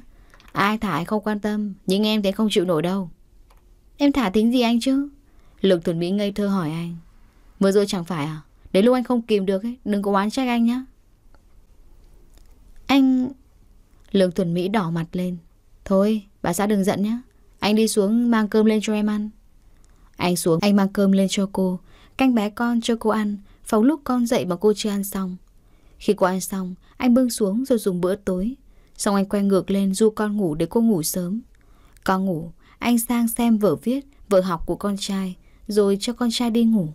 Ai thả ai không quan tâm, nhưng em thấy không chịu nổi đâu. Em thả tiếng gì anh chứ? Lục thuần Mỹ ngây thơ hỏi anh. Vừa rồi chẳng phải à? Đến lúc anh không kìm được ấy, đừng có oán trách anh nhá. Anh... Lương Thuần Mỹ đỏ mặt lên. Thôi, bà xã đừng giận nhá. Anh đi xuống mang cơm lên cho em ăn. Anh xuống, anh mang cơm lên cho cô. Canh bé con cho cô ăn. phóng lúc con dậy mà cô chưa ăn xong. Khi cô ăn xong, anh bưng xuống rồi dùng bữa tối. Xong anh quay ngược lên du con ngủ để cô ngủ sớm. Con ngủ, anh sang xem vở viết, vở học của con trai, rồi cho con trai đi ngủ.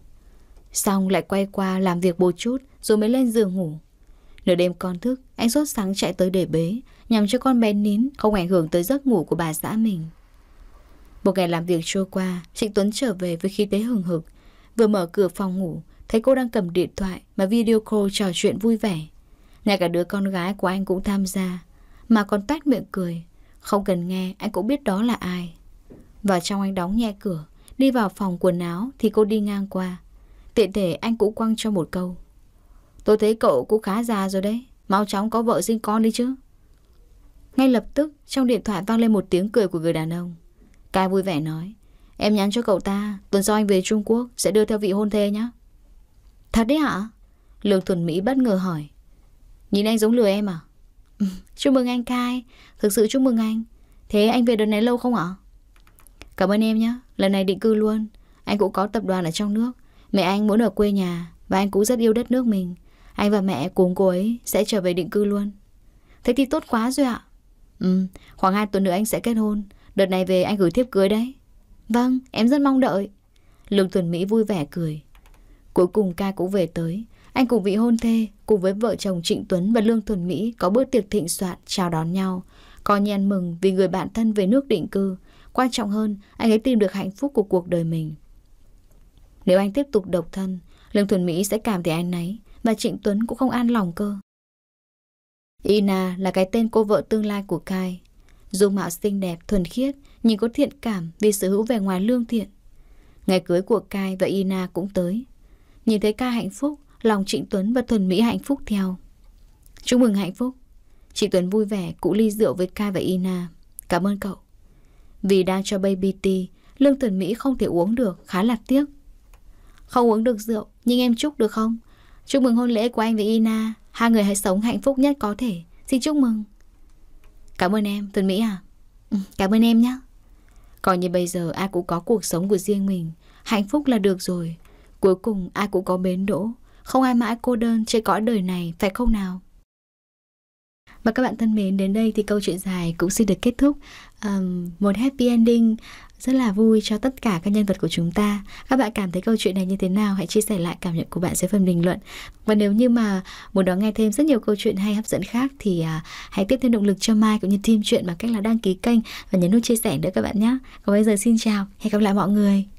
Xong lại quay qua làm việc một chút rồi mới lên giường ngủ. Nửa đêm con thức, anh sốt sáng chạy tới để bế, nhằm cho con bé nín, không ảnh hưởng tới giấc ngủ của bà xã mình. Một ngày làm việc trôi qua, Trịnh Tuấn trở về với khí tế hừng hực. Vừa mở cửa phòng ngủ, Thấy cô đang cầm điện thoại mà video call trò chuyện vui vẻ. Ngay cả đứa con gái của anh cũng tham gia, mà còn tách miệng cười. Không cần nghe, anh cũng biết đó là ai. Vào trong anh đóng nhẹ cửa, đi vào phòng quần áo thì cô đi ngang qua. Tiện thể anh cũng quăng cho một câu. Tôi thấy cậu cũng khá già rồi đấy, mau chóng có vợ sinh con đi chứ. Ngay lập tức, trong điện thoại vang lên một tiếng cười của người đàn ông. Cái vui vẻ nói, em nhắn cho cậu ta, tuần sau anh về Trung Quốc, sẽ đưa theo vị hôn thê nhé. Thật đấy hả? Lương Thuần Mỹ bất ngờ hỏi. Nhìn anh giống lừa em à? Ừ, chúc mừng anh Kai, thực sự chúc mừng anh. Thế anh về đợt này lâu không ạ? Cảm ơn em nhé, lần này định cư luôn. Anh cũng có tập đoàn ở trong nước. Mẹ anh muốn ở quê nhà và anh cũng rất yêu đất nước mình. Anh và mẹ cùng cô ấy sẽ trở về định cư luôn. Thế thì tốt quá rồi ạ. Ừ, khoảng 2 tuần nữa anh sẽ kết hôn. Đợt này về anh gửi thiếp cưới đấy. Vâng, em rất mong đợi. Lương Tuần Mỹ vui vẻ cười. Cuối cùng ca cũng về tới. Anh cùng vị hôn thê, cùng với vợ chồng Trịnh Tuấn và Lương Thuần Mỹ có bữa tiệc thịnh soạn chào đón nhau. Có nhan mừng vì người bạn thân về nước định cư. Quan trọng hơn, anh ấy tìm được hạnh phúc của cuộc đời mình. Nếu anh tiếp tục độc thân, Lương Thuần Mỹ sẽ cảm thấy anh ấy và Trịnh Tuấn cũng không an lòng cơ. Ina là cái tên cô vợ tương lai của Kai. dù mạo xinh đẹp, thuần khiết, nhưng có thiện cảm vì sở hữu vẻ ngoài lương thiện. Ngày cưới của Kai và Ina cũng tới. Nhìn thấy ca hạnh phúc, lòng Trịnh Tuấn và Thuần Mỹ hạnh phúc theo. Chúc mừng hạnh phúc. Chị Tuấn vui vẻ cụ ly rượu với ca và Ina. Cảm ơn cậu. Vì đang cho baby tea, Lương Thuần Mỹ không thể uống được, khá là tiếc. Không uống được rượu, nhưng em chúc được không? Chúc mừng hôn lễ của anh với Ina. Hai người hãy sống hạnh phúc nhất có thể. Xin chúc mừng. Cảm ơn em, Thuần Mỹ à? Ừ, cảm ơn em nhé. Còn như bây giờ ai cũng có cuộc sống của riêng mình. Hạnh phúc là được rồi. Cuối cùng ai cũng có bến đỗ Không ai mãi cô đơn trên cõi đời này Phải không nào và các bạn thân mến, đến đây thì câu chuyện dài cũng xin được kết thúc. Um, một happy ending rất là vui cho tất cả các nhân vật của chúng ta. Các bạn cảm thấy câu chuyện này như thế nào? Hãy chia sẻ lại cảm nhận của bạn dưới phần bình luận. Và nếu như mà muốn đón nghe thêm rất nhiều câu chuyện hay hấp dẫn khác thì uh, hãy tiếp thêm động lực cho Mai cũng như team chuyện bằng cách là đăng ký kênh và nhấn nút chia sẻ nữa các bạn nhé. Còn bây giờ xin chào, hẹn gặp lại mọi người.